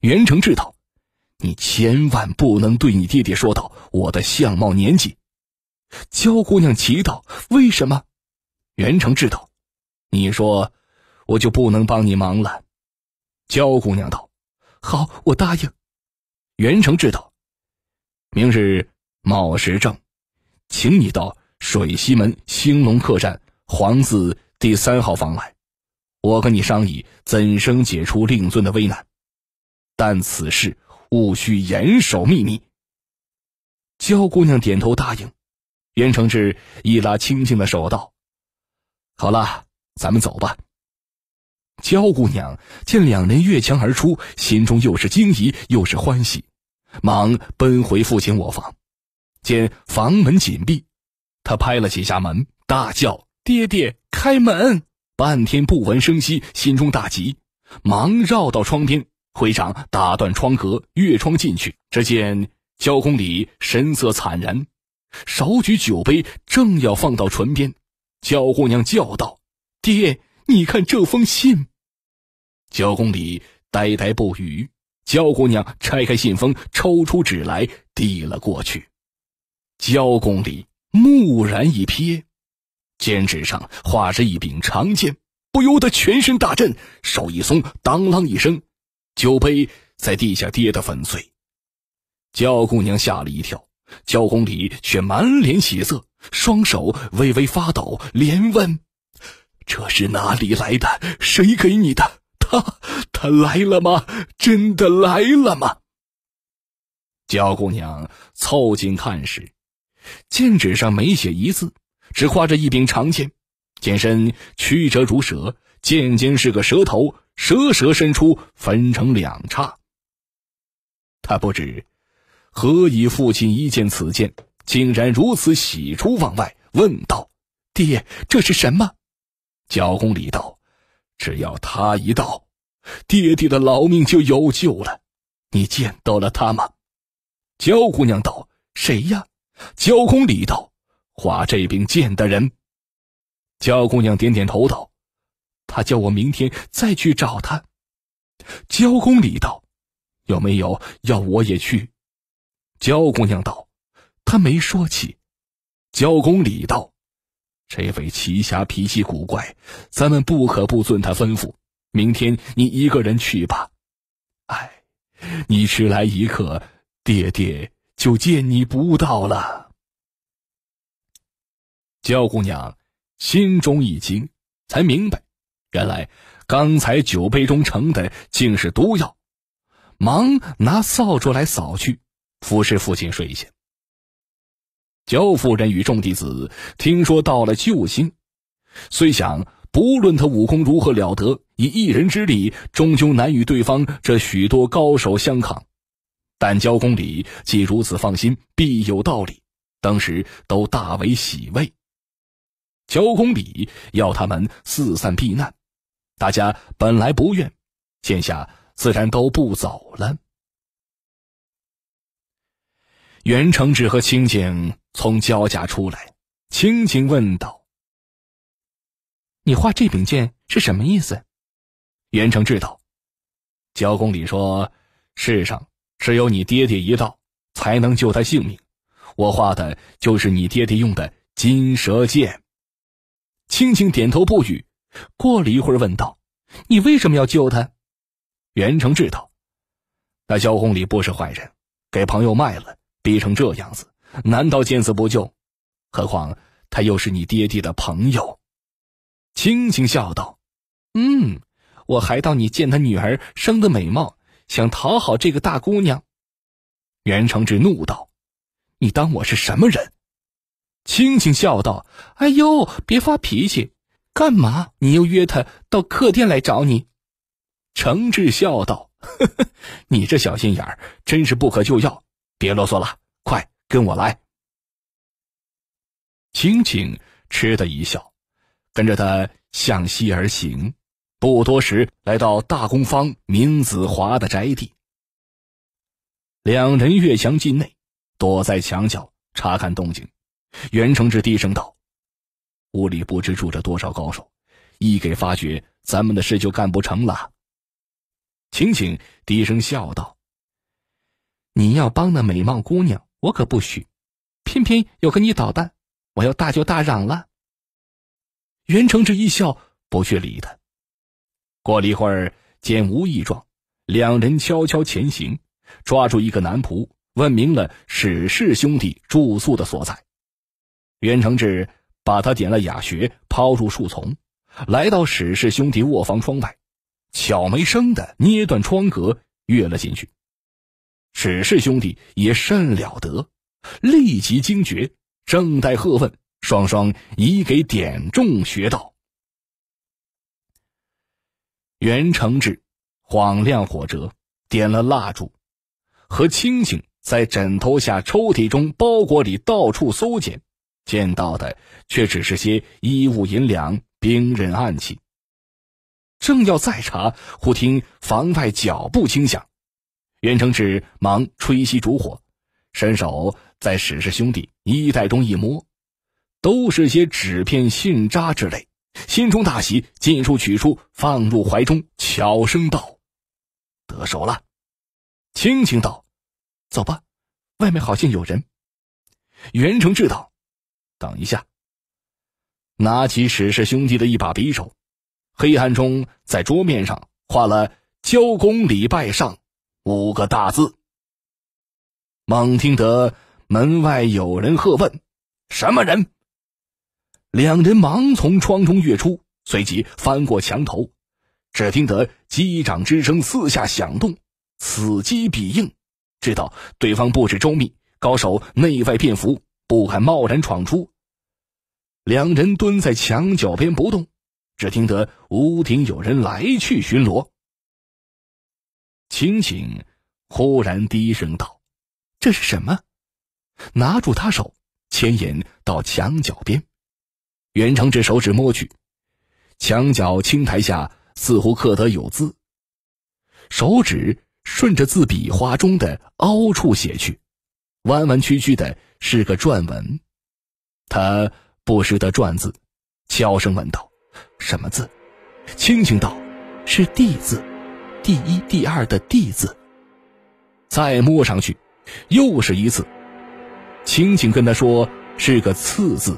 袁承志道：“你千万不能对你爹爹说道我的相貌年纪。”焦姑娘祈道：“为什么？”袁成志道，你说，我就不能帮你忙了。焦姑娘道：“好，我答应。”袁成志道，明日卯时正，请你到水西门兴隆客栈黄字第三号房来，我跟你商议怎生解除令尊的危难。但此事务须严守秘密。焦姑娘点头答应。袁承志一拉清静的手道：“好了，咱们走吧。”焦姑娘见两人越墙而出，心中又是惊疑又是欢喜，忙奔回父亲卧房，见房门紧闭，她拍了几下门，大叫：“爹爹，开门！”半天不闻声息，心中大急，忙绕到窗边，挥掌打断窗格，越窗进去，只见焦公礼神色惨然。手举酒杯，正要放到唇边，焦姑娘叫道：“爹，你看这封信。”焦公礼呆呆不语。焦姑娘拆开信封，抽出纸来，递了过去。焦公礼木然一瞥，尖纸上画着一柄长剑，不由得全身大震，手一松，当啷一声，酒杯在地下跌得粉碎。焦姑娘吓了一跳。焦红里却满脸喜色，双手微微发抖，连问：“这是哪里来的？谁给你的？他，他来了吗？真的来了吗？”焦姑娘凑近看时，剑纸上没写一字，只画着一柄长剑，剑身曲折如蛇，剑尖是个蛇头，蛇舌伸出，分成两叉。她不止。何以父亲一见此剑，竟然如此喜出望外？问道：“爹，这是什么？”焦公礼道：“只要他一到，爹爹的老命就有救了。你见到了他吗？”焦姑娘道：“谁呀？”焦公礼道：“画这柄剑的人。”焦姑娘点点头道：“他叫我明天再去找他。”焦公礼道：“有没有要我也去？”焦姑娘道：“他没说起。”焦公礼道：“这位奇侠脾气古怪，咱们不可不遵他吩咐。明天你一个人去吧。哎，你迟来一刻，爹爹就见你不到了。”焦姑娘心中一惊，才明白，原来刚才酒杯中盛的竟是毒药，忙拿扫帚来扫去。服侍父亲睡下。焦夫人与众弟子听说到了救星，虽想不论他武功如何了得，以一人之力终究难与对方这许多高手相抗，但焦公礼既如此放心，必有道理。当时都大为喜慰。焦公礼要他们四散避难，大家本来不愿，现下自然都不走了。袁承志和青青从焦家出来，青青问道：“你画这柄剑是什么意思？”袁承志道：“焦公礼说，世上只有你爹爹一道才能救他性命，我画的就是你爹爹用的金蛇剑。”青青点头不语。过了一会儿，问道：“你为什么要救他？”袁承志道：“那焦公礼不是坏人，给朋友卖了。”逼成这样子，难道见死不救？何况他又是你爹爹的朋友。青青笑道：“嗯，我还当你见他女儿生的美貌，想讨好这个大姑娘。”袁承志怒道：“你当我是什么人？”青青笑道：“哎呦，别发脾气，干嘛？你又约他到客店来找你？”承志笑道：“呵呵，你这小心眼儿真是不可救药。”别啰嗦了，快跟我来。青青嗤的一笑，跟着他向西而行。不多时，来到大公方明子华的宅地。两人越墙进内，躲在墙角查看动静。袁承志低声道：“屋里不知住着多少高手，一给发觉，咱们的事就干不成了。”青青低声笑道。你要帮那美貌姑娘，我可不许，偏偏要和你捣蛋，我要大叫大嚷了。袁承志一笑，不去理他。过了一会儿，见无异状，两人悄悄前行，抓住一个男仆，问明了史氏兄弟住宿的所在。袁承志把他点了哑穴，抛入树丛，来到史氏兄弟卧房窗外，悄没声的捏断窗格，跃了进去。史氏兄弟也甚了得，立即惊觉，正待喝问，双双已给点中穴道。袁承志晃亮火折，点了蜡烛，和青青在枕头下、抽屉中、包裹里到处搜检，见到的却只是些衣物、银两、兵刃、暗器。正要再查，忽听房外脚步轻响。袁承志忙吹熄烛火，伸手在史氏兄弟衣袋中一摸，都是些纸片信札之类，心中大喜，尽数取出，放入怀中，悄声道：“得手了。”轻轻道：“走吧，外面好像有人。”袁承志道：“等一下。”拿起史氏兄弟的一把匕首，黑暗中在桌面上画了交功礼拜上。五个大字。猛听得门外有人喝问：“什么人？”两人忙从窗中跃出，随即翻过墙头。只听得击掌之声四下响动，此击彼应，知道对方布置周密，高手内外变伏，不敢贸然闯出。两人蹲在墙角边不动，只听得屋顶有人来去巡逻。青青忽然低声道：“这是什么？”拿住他手，牵引到墙角边。袁承志手指摸去，墙角青苔下似乎刻得有字。手指顺着字笔画中的凹处写去，弯弯曲曲的是个篆文。他不识得篆字，悄声问道：“什么字？”青青道：“是地字。”第一、第二的“第”字，再摸上去，又是一次。青青跟他说是个“次”字，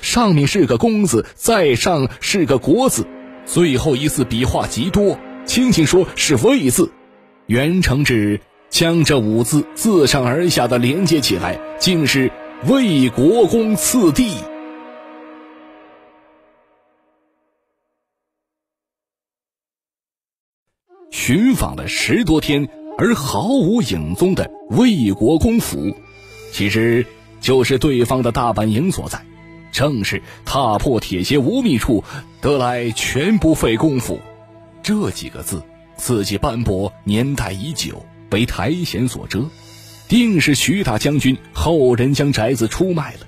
上面是个“公”字，再上是个“国”字，最后一次笔画极多。青青说是“魏”字，袁承志将这五字自上而下的连接起来，竟是“魏国公次第”。寻访了十多天而毫无影踪的魏国公府，其实就是对方的大本营所在。正是“踏破铁鞋无觅处，得来全不费工夫”这几个字，字迹斑驳，年代已久，被苔藓所遮，定是徐大将军后人将宅子出卖了，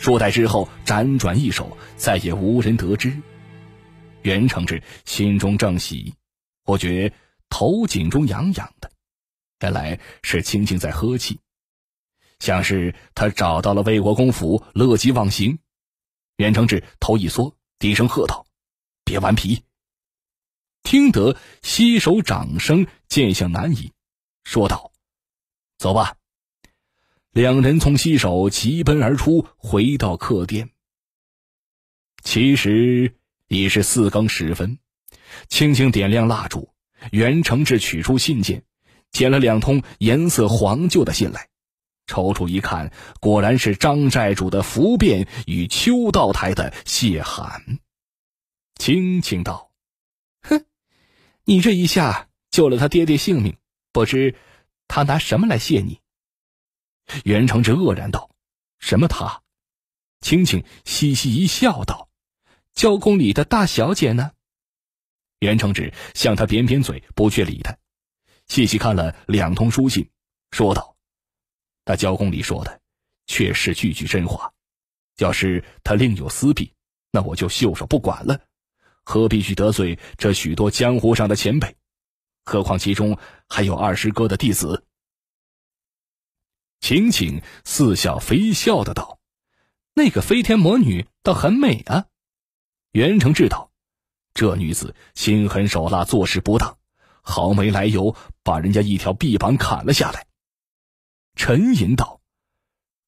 数代之后辗转易手，再也无人得知。袁承志心中正喜，或觉。头颈中痒痒的，原来是青青在呵气，像是他找到了魏国公府，乐极忘形。袁承志头一缩，低声喝道：“别顽皮！”听得西首掌声渐向南移，说道：“走吧。”两人从西首疾奔而出，回到客店。其实已是四更时分，青青点亮蜡烛。袁承志取出信件，捡了两通颜色黄旧的信来，抽出一看，果然是张寨主的福便与邱道台的谢函。青青道：“哼，你这一下救了他爹爹性命，不知他拿什么来谢你？”袁承志愕然道：“什么他？”青青嘻嘻一笑道：“教宫里的大小姐呢？”袁承志向他扁扁嘴，不去理他，细细看了两通书信，说道：“他交宫里说的，却是句句真话。要是他另有私弊，那我就袖手不管了，何必去得罪这许多江湖上的前辈？何况其中还有二师哥的弟子。”晴晴似笑非笑的道：“那个飞天魔女倒很美啊。”袁承志道。这女子心狠手辣，做事不当，毫没来由把人家一条臂膀砍了下来。沉吟道：“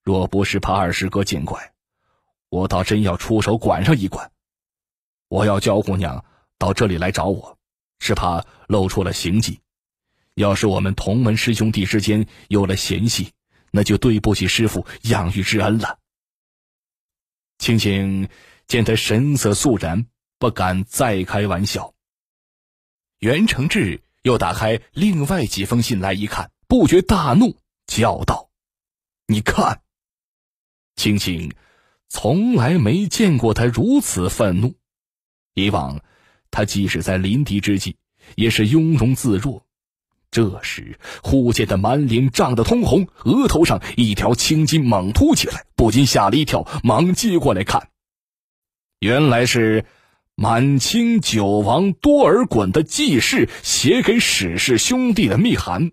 若不是怕二师哥见怪，我倒真要出手管上一管。我要焦姑娘到这里来找我，是怕露出了行迹。要是我们同门师兄弟之间有了嫌隙，那就对不起师傅养育之恩了。”青青见他神色肃然。不敢再开玩笑。袁承志又打开另外几封信来一看，不觉大怒，叫道：“你看！”青青从来没见过他如此愤怒。以往，他即使在临敌之际，也是雍容自若。这时忽见他满脸涨得通红，额头上一条青筋猛突起来，不禁吓了一跳，忙接过来看，原来是。满清九王多尔衮的记事写给史氏兄弟的密函，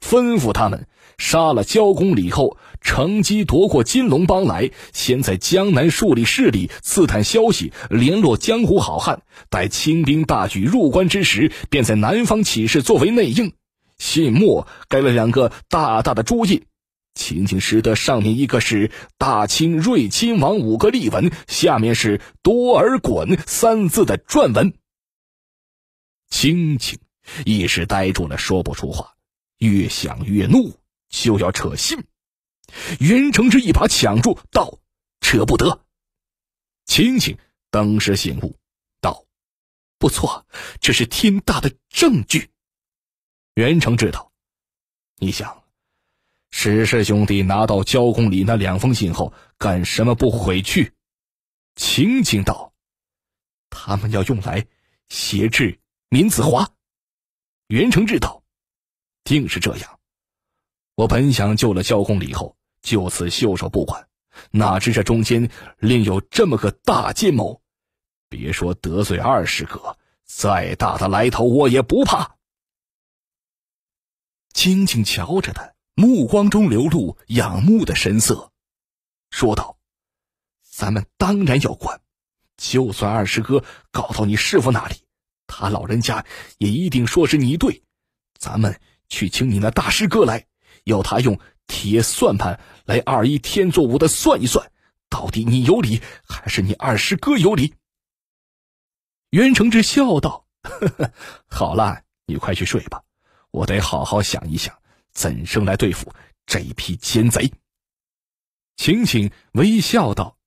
吩咐他们杀了交公李后，乘机夺过金龙帮来，先在江南树立势力，刺探消息，联络江湖好汉。待清兵大举入关之时，便在南方起事，作为内应。信末盖了两个大大的朱印。青青识得上面一个是“大清睿亲王”五个立文，下面是“多尔衮”三字的篆文。青青一时呆住了，说不出话。越想越怒，就要扯信。袁承志一把抢住，道：“扯不得。”青青当时醒悟，道：“不错，这是天大的证据。”袁承志道：“你想。”石氏兄弟拿到焦公礼那两封信后，干什么不回去？青青道：“他们要用来挟制闵子华。”袁承志道：“定是这样。我本想救了焦公礼后，就此袖手不管，哪知这中间另有这么个大计谋。别说得罪二十个，再大的来头我也不怕。”青青瞧着他。目光中流露仰慕的神色，说道：“咱们当然要管，就算二师哥告到你师父那里，他老人家也一定说是你对。咱们去请你那大师哥来，要他用铁算盘来二一天作五的算一算，到底你有理还是你二师哥有理。”袁承志笑道：“呵呵，好了，你快去睡吧，我得好好想一想。”怎生来对付这一批奸贼？晴晴微笑道：“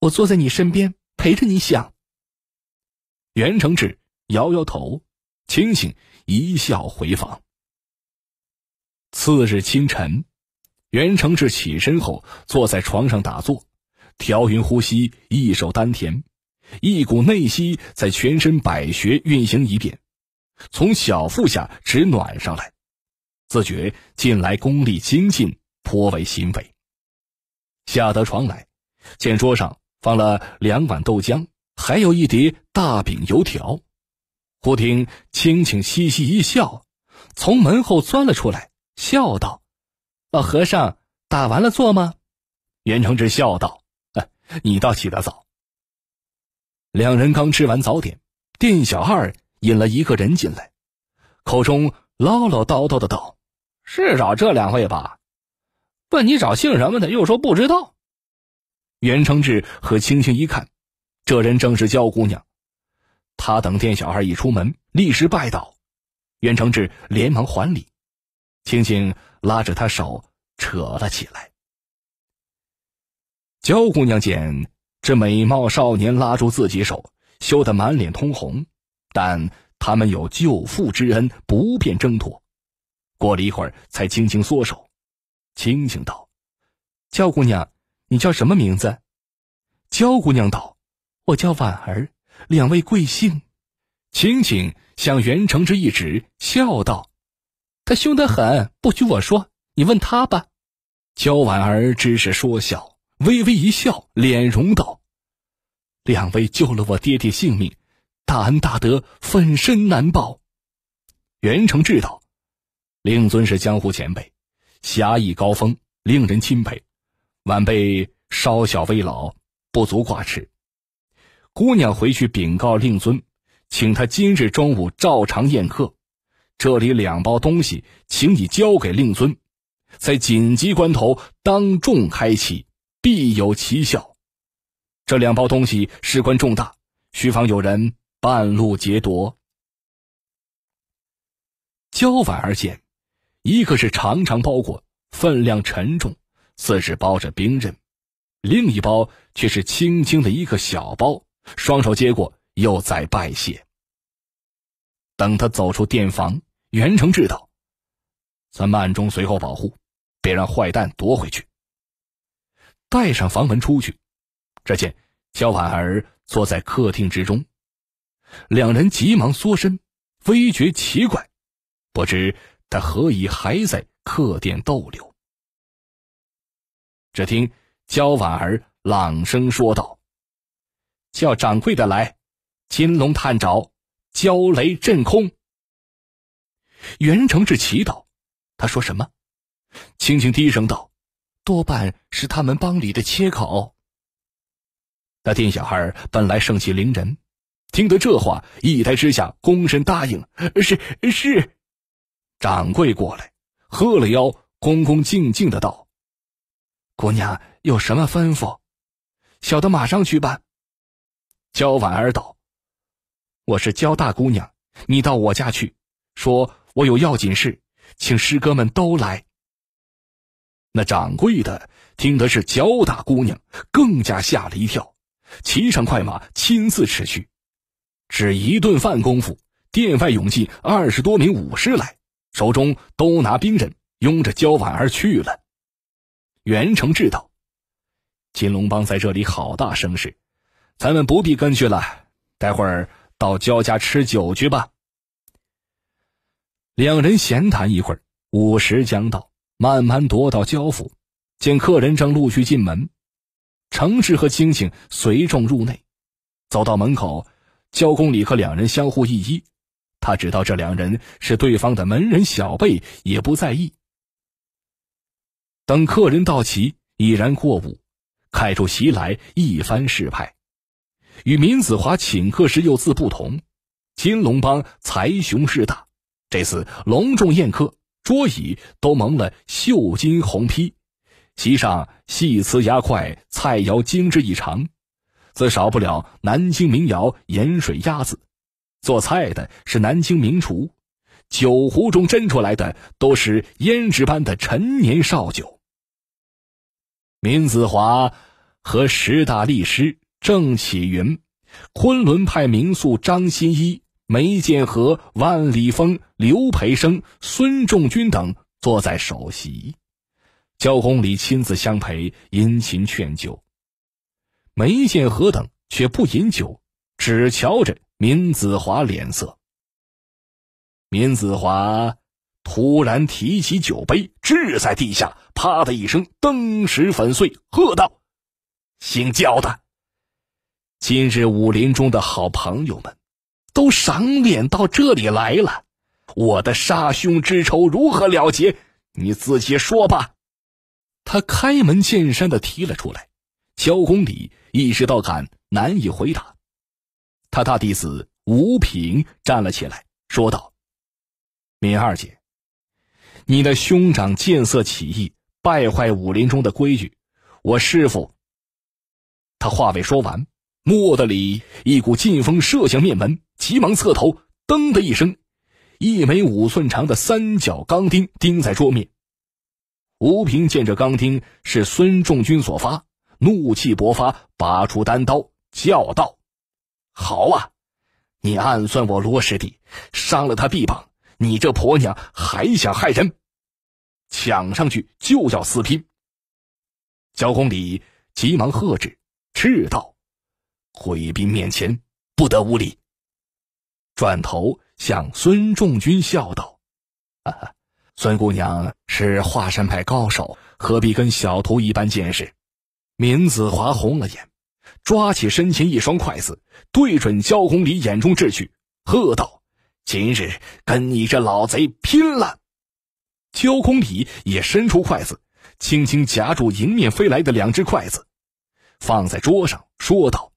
我坐在你身边陪着你想。”袁承志摇摇头，晴晴一笑回房。次日清晨，袁承志起身后，坐在床上打坐，调匀呼吸，一手丹田，一股内息在全身百穴运行一遍，从小腹下直暖上来。自觉近来功力精进，颇为欣慰。下得床来，见桌上放了两碗豆浆，还有一碟大饼油条。忽听青青嘻嘻一笑，从门后钻了出来，笑道：“老和尚，打完了坐吗？”袁承志笑道：“哎，你倒起得早。”两人刚吃完早点，店小二引了一个人进来，口中唠唠叨叨的道。是找这两位吧？问你找姓什么的，又说不知道。袁承志和青青一看，这人正是焦姑娘。他等店小二一出门，立时拜倒。袁承志连忙还礼，青青拉着他手扯了起来。焦姑娘见这美貌少年拉住自己手，羞得满脸通红，但他们有舅父之恩，不便挣脱。过了一会儿，才轻轻缩手。青青道：“娇姑娘，你叫什么名字？”娇姑娘道：“我叫婉儿。”两位贵姓？青青向袁承志一指，笑道：“他凶得很，不许我说，你问他吧。”焦婉儿只是说笑，微微一笑，脸容道：“两位救了我爹爹性命，大恩大德，粉身难报。”袁承志道。令尊是江湖前辈，侠义高风，令人钦佩。晚辈稍小未老，不足挂齿。姑娘回去禀告令尊，请他今日中午照常宴客。这里两包东西，请你交给令尊，在紧急关头当众开启，必有奇效。这两包东西事关重大，须防有人半路劫夺。交晚而见。一个是长长包裹，分量沉重，似是包着兵刃；另一包却是轻轻的一个小包。双手接过，又再拜谢。等他走出店房，袁承志道：“咱们暗中随后保护，别让坏蛋夺回去。”带上房门出去，只见萧婉儿坐在客厅之中，两人急忙缩身，微觉奇怪，不知。他何以还在客店逗留？只听焦婉儿朗声说道：“叫掌柜的来，金龙探爪，焦雷震空。”袁承志祈祷，他说什么？轻轻低声道：“多半是他们帮里的切口。”那店小孩本来盛气凌人，听得这话，一呆之下，躬身答应：“是是。”掌柜过来，喝了腰，恭恭敬敬的道：“姑娘有什么吩咐？小的马上去办。”焦婉儿道：“我是焦大姑娘，你到我家去，说我有要紧事，请师哥们都来。”那掌柜的听得是焦大姑娘，更加吓了一跳，骑上快马，亲自驰去。只一顿饭功夫，店外涌进二十多名武士来。手中都拿兵刃，拥着焦婉儿去了。袁承志道：“金龙帮在这里好大声势，咱们不必跟去了。待会儿到焦家吃酒去吧。”两人闲谈一会儿，午时将到，慢慢踱到焦府，见客人正陆续进门，承志和晶晶随众入内，走到门口，焦公礼和两人相互一揖。他知道这两人是对方的门人小辈，也不在意。等客人到齐，已然过午，开出席来一番试派，与闵子华请客时又自不同。金龙帮财雄势大，这次隆重宴客，桌椅都蒙了绣金红披，席上细瓷牙筷，菜肴精致异常，自少不了南京名谣盐水鸭子。做菜的是南京名厨，酒壶中斟出来的都是胭脂般的陈年绍酒。闵子华和十大力师郑启云、昆仑派名宿张新一、梅建和、万里峰、刘培生、孙仲军等坐在首席，焦公礼亲自相陪，殷勤劝酒。梅建和等却不饮酒，只瞧着。闵子华脸色，闵子华突然提起酒杯掷在地下，啪的一声，登时粉碎，喝道：“姓焦的，今日武林中的好朋友们都赏脸到这里来了，我的杀兄之仇如何了结？你自己说吧。”他开门见山的提了出来。焦公礼意识到敢难以回答。他大弟子吴平站了起来，说道：“敏二姐，你的兄长见色起意，败坏武林中的规矩，我师父。”他话未说完，蓦地里一股劲风射向面门，急忙侧头，噔的一声，一枚五寸长的三角钢钉钉在桌面。吴平见这钢钉是孙仲军所发，怒气勃发，拔出单刀，叫道。好啊！你暗算我罗师弟，伤了他臂膀，你这婆娘还想害人？抢上去就要撕拼！焦公礼急忙喝止，斥道：“贵兵面前不得无礼。”转头向孙仲君笑道：“孙姑娘是华山派高手，何必跟小徒一般见识？”闵子华红了眼。抓起身前一双筷子，对准焦红礼眼中掷去，喝道：“今日跟你这老贼拼了！”焦红礼也伸出筷子，轻轻夹住迎面飞来的两只筷子，放在桌上，说道：“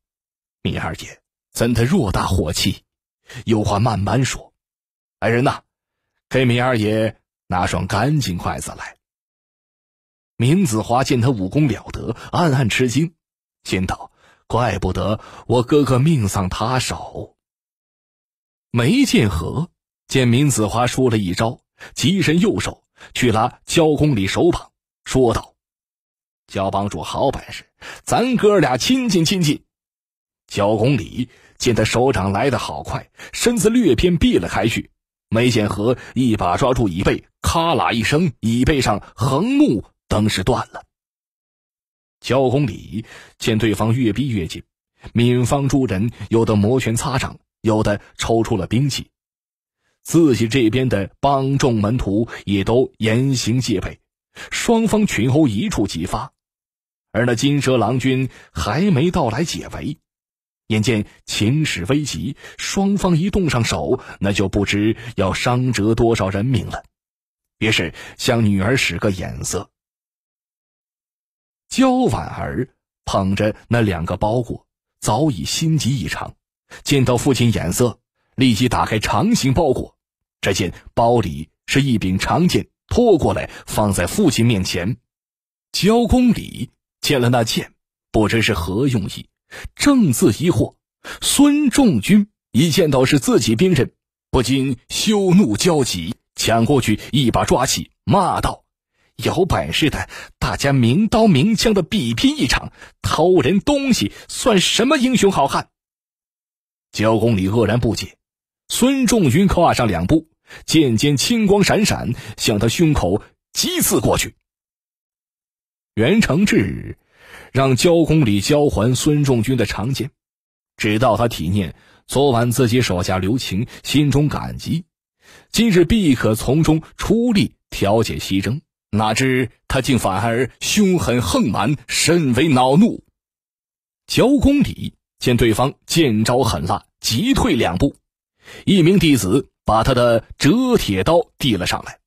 米二爷，怎的偌大火气？有话慢慢说。来人呐，给米二爷拿双干净筷子来。”闵子华见他武功了得，暗暗吃惊，心道。怪不得我哥哥命丧他手。梅剑和见闵子华输了一招，急伸右手去拉焦公礼手膀，说道：“焦帮主好本事，咱哥俩亲近亲近。”焦公礼见他手掌来得好快，身子略偏避了开去。梅剑和一把抓住椅背，咔啦一声，椅背上横木登时断了。焦公礼见对方越逼越近，闵方诸人有的摩拳擦掌，有的抽出了兵器，自己这边的帮众门徒也都严行戒备，双方群殴一触即发。而那金蛇郎君还没到来解围，眼见情势危急，双方一动上手，那就不知要伤折多少人命了。于是向女儿使个眼色。焦婉儿捧着那两个包裹，早已心急异常。见到父亲眼色，立即打开长形包裹，只见包里是一柄长剑，拖过来放在父亲面前。焦公礼见了那剑，不知是何用意，正自疑惑。孙仲军一见到是自己兵刃，不禁羞怒交急，抢过去一把抓起，骂道。有本事的，大家明刀明枪的比拼一场。偷人东西算什么英雄好汉？焦公礼愕然不解。孙仲军跨上两步，剑尖青光闪闪，向他胸口击刺过去。袁承志让焦公礼交还孙仲军的长剑，直到他体念昨晚自己手下留情，心中感激，今日必可从中出力调解西征。哪知他竟反而凶狠横蛮，甚为恼怒。焦公礼见对方剑招狠辣，急退两步。一名弟子把他的折铁刀递了上来，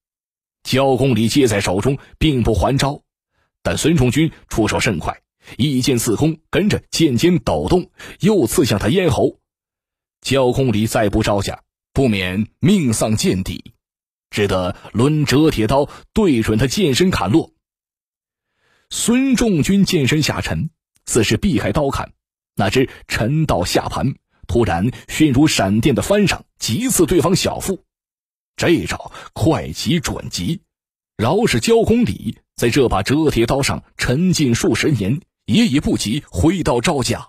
焦公礼接在手中，并不还招。但孙重军出手甚快，一剑刺空，跟着剑尖抖动，又刺向他咽喉。焦公礼再不招架，不免命丧剑底。只得抡折铁刀对准他剑身砍落。孙仲军剑身下沉，似是避开刀砍，哪知沉到下盘，突然迅如闪电的翻上，急刺对方小腹。这招快极准极，饶是焦公礼在这把折铁刀上沉浸数十年，也已不及挥刀招架。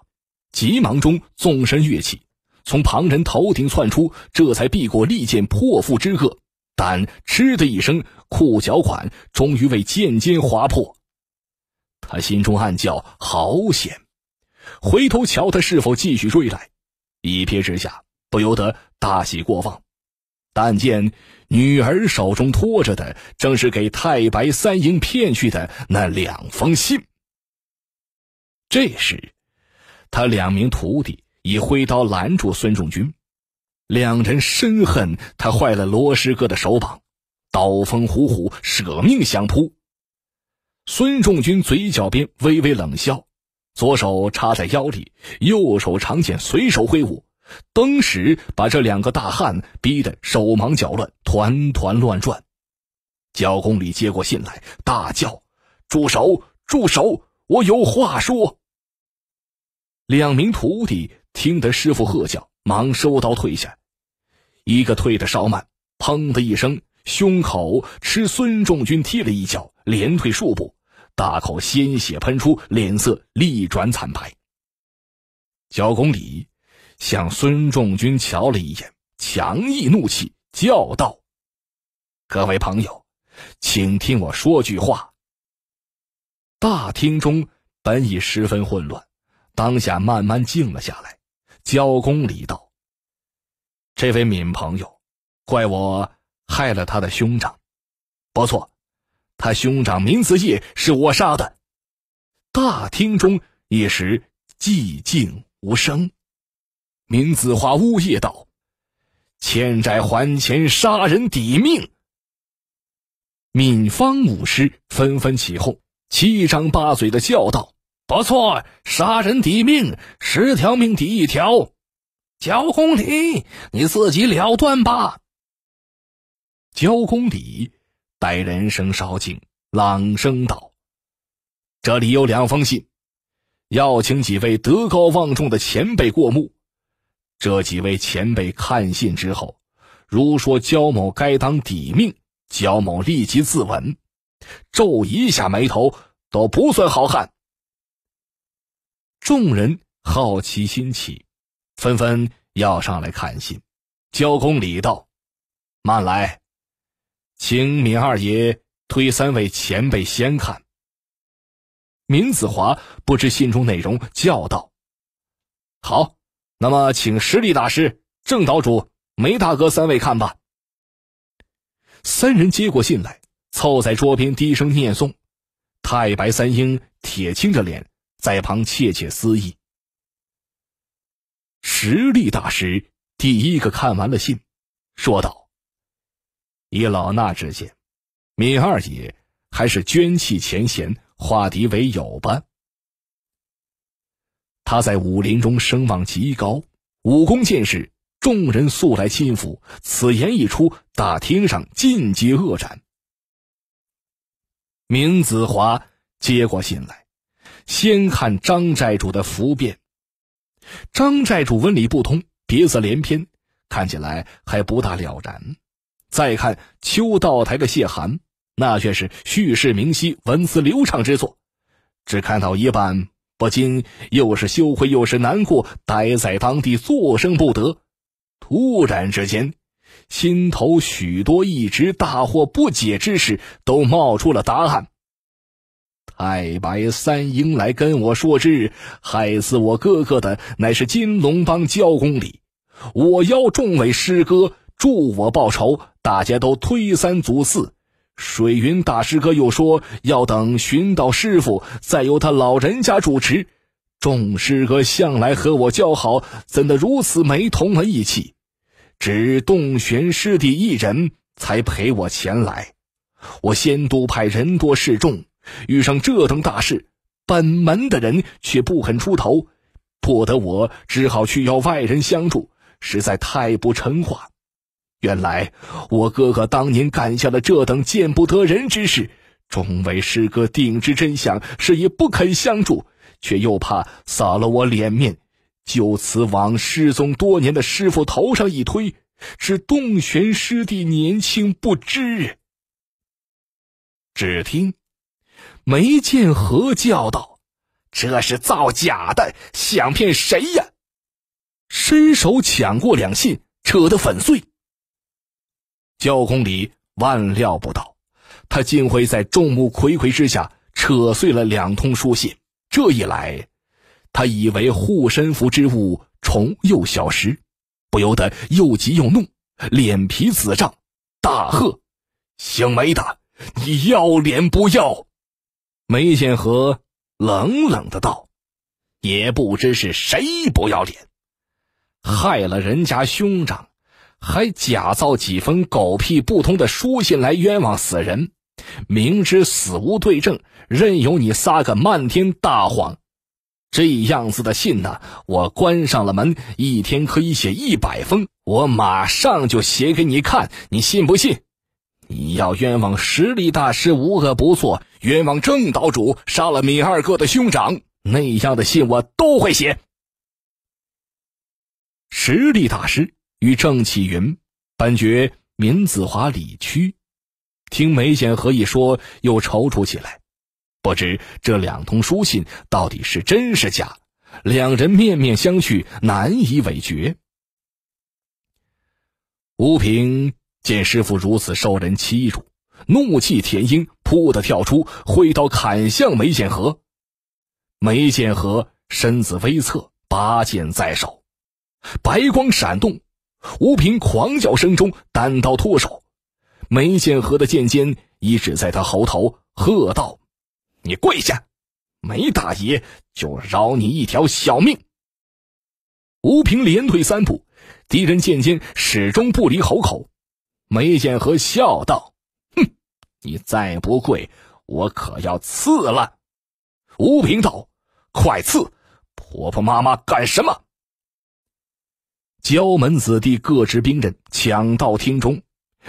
急忙中纵身跃起，从旁人头顶窜出，这才避过利剑破腹之厄。但嗤的一声，裤脚管终于被剑尖划破。他心中暗叫好险，回头瞧他是否继续追来。一瞥之下，不由得大喜过望。但见女儿手中托着的，正是给太白三英骗去的那两封信。这时，他两名徒弟已挥刀拦住孙仲军。两人深恨他坏了罗师哥的手膀，刀锋虎虎，舍命相扑。孙仲军嘴角边微微冷笑，左手插在腰里，右手长剑随手挥舞，登时把这两个大汉逼得手忙脚乱，团团乱转。教公里接过信来，大叫：“住手！住手！我有话说。”两名徒弟听得师傅喝叫，忙收刀退下。一个退的稍慢，砰的一声，胸口吃孙仲军踢了一脚，连退数步，大口鲜血喷出，脸色立转惨白。焦公礼向孙仲军瞧了一眼，强抑怒气，叫道：“各位朋友，请听我说句话。”大厅中本已十分混乱，当下慢慢静了下来。焦公礼道。这位闵朋友，怪我害了他的兄长。不错，他兄长闵子义是我杀的。大厅中一时寂静无声。闵子华呜咽道：“欠债还钱，杀人抵命。”闵方武师纷纷起哄，七张八嘴的叫道：“不错，杀人抵命，十条命抵一条。”焦公礼，你自己了断吧。焦公礼待人声稍静，朗声道：“这里有两封信，要请几位德高望重的前辈过目。这几位前辈看信之后，如说焦某该当抵命，焦某立即自刎。皱一下眉头都不算好汉。”众人好奇心起。纷纷要上来看信，交公礼道：“慢来，请闵二爷推三位前辈先看。”闵子华不知信中内容，叫道：“好，那么请实力大师、郑岛主、梅大哥三位看吧。”三人接过信来，凑在桌边低声念诵。太白三英铁青着脸，在旁窃窃私议。实力大师第一个看完了信，说道：“以老衲之见，闵二爷还是捐弃前嫌，化敌为友吧。”他在武林中声望极高，武功见识，众人素来信服。此言一出，大厅上尽皆愕然。闵子华接过信来，先看张寨主的福变。张寨主文理不通，别字连篇，看起来还不大了然。再看秋道台的谢函，那却是叙事明晰，文字流畅之作。只看到一半，不禁又是羞愧又是难过，呆在当地，作声不得。突然之间，心头许多一直大惑不解之事，都冒出了答案。太白三英来跟我说之，害死我哥哥的乃是金龙帮教公李，我邀众位师哥助我报仇，大家都推三阻四。水云大师哥又说要等寻到师傅，再由他老人家主持。众师哥向来和我交好，怎的如此没同门义气？只洞玄师弟一人才陪我前来，我仙都派人多势众。遇上这等大事，本门的人却不肯出头，迫得我只好去要外人相助，实在太不成话。原来我哥哥当年干下了这等见不得人之事，众位师哥定知真相，是以不肯相助，却又怕扫了我脸面，就此往失踪多年的师傅头上一推，只洞玄师弟年轻不知。只听。梅见和叫道：“这是造假的，想骗谁呀？”伸手抢过两信，扯得粉碎。教公礼万料不到，他竟会在众目睽睽之下扯碎了两通书信。这一来，他以为护身符之物重又消失，不由得又急又怒，脸皮紫胀，大喝：“姓梅的，你要脸不要？”梅县和冷冷的道：“也不知是谁不要脸，害了人家兄长，还假造几封狗屁不通的书信来冤枉死人。明知死无对证，任由你撒个漫天大谎。这样子的信呢，我关上了门，一天可以写一百封，我马上就写给你看，你信不信？”你要冤枉实力大师无恶不作，冤枉郑岛主杀了闵二哥的兄长，那样的信我都会写。实力大师与郑启云、本觉、闵子华、李屈，听梅显和一说，又踌躇起来，不知这两通书信到底是真是假，两人面面相觑，难以委决。吴平。见师傅如此受人欺辱，怒气填膺，扑的跳出，挥刀砍向梅剑河。梅剑河身子微侧，拔剑在手，白光闪动。吴平狂叫声中，单刀脱手。梅剑河的剑尖已指在他喉头，喝道：“你跪下，梅大爷就饶你一条小命。”吴平连退三步，敌人剑尖始终不离喉口。梅剑和笑道：“哼，你再不跪，我可要刺了。”吴平道：“快刺！婆婆妈妈干什么？”焦门子弟各执兵刃，抢到厅中。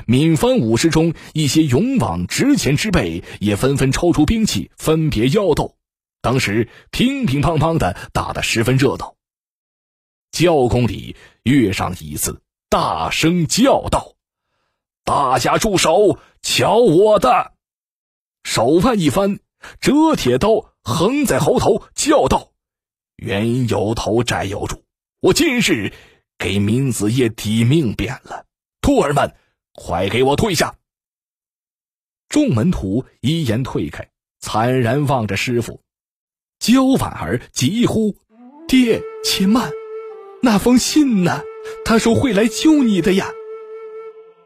闽方武士中一些勇往直前之辈也纷纷抽出兵器，分别腰斗。当时乒乒乓乓的打得十分热闹。教宫里跃上椅子，大声叫道：“！”大家住手！瞧我的，手腕一翻，折铁刀横在喉头，叫道：“冤有头，债有主。我今日给闵子业抵命，便了。徒儿们，快给我退下！”众门徒一言退开，惨然望着师傅。焦婉儿急呼：“爹，且慢！那封信呢？他说会来救你的呀。”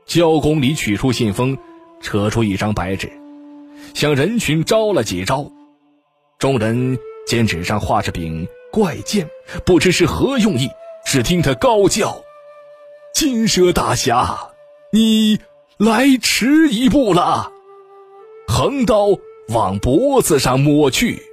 焦公里取出信封，扯出一张白纸，向人群招了几招。众人见纸上画着柄怪剑，不知是何用意。只听他高叫：“金蛇大侠，你来迟一步了！”横刀往脖子上抹去。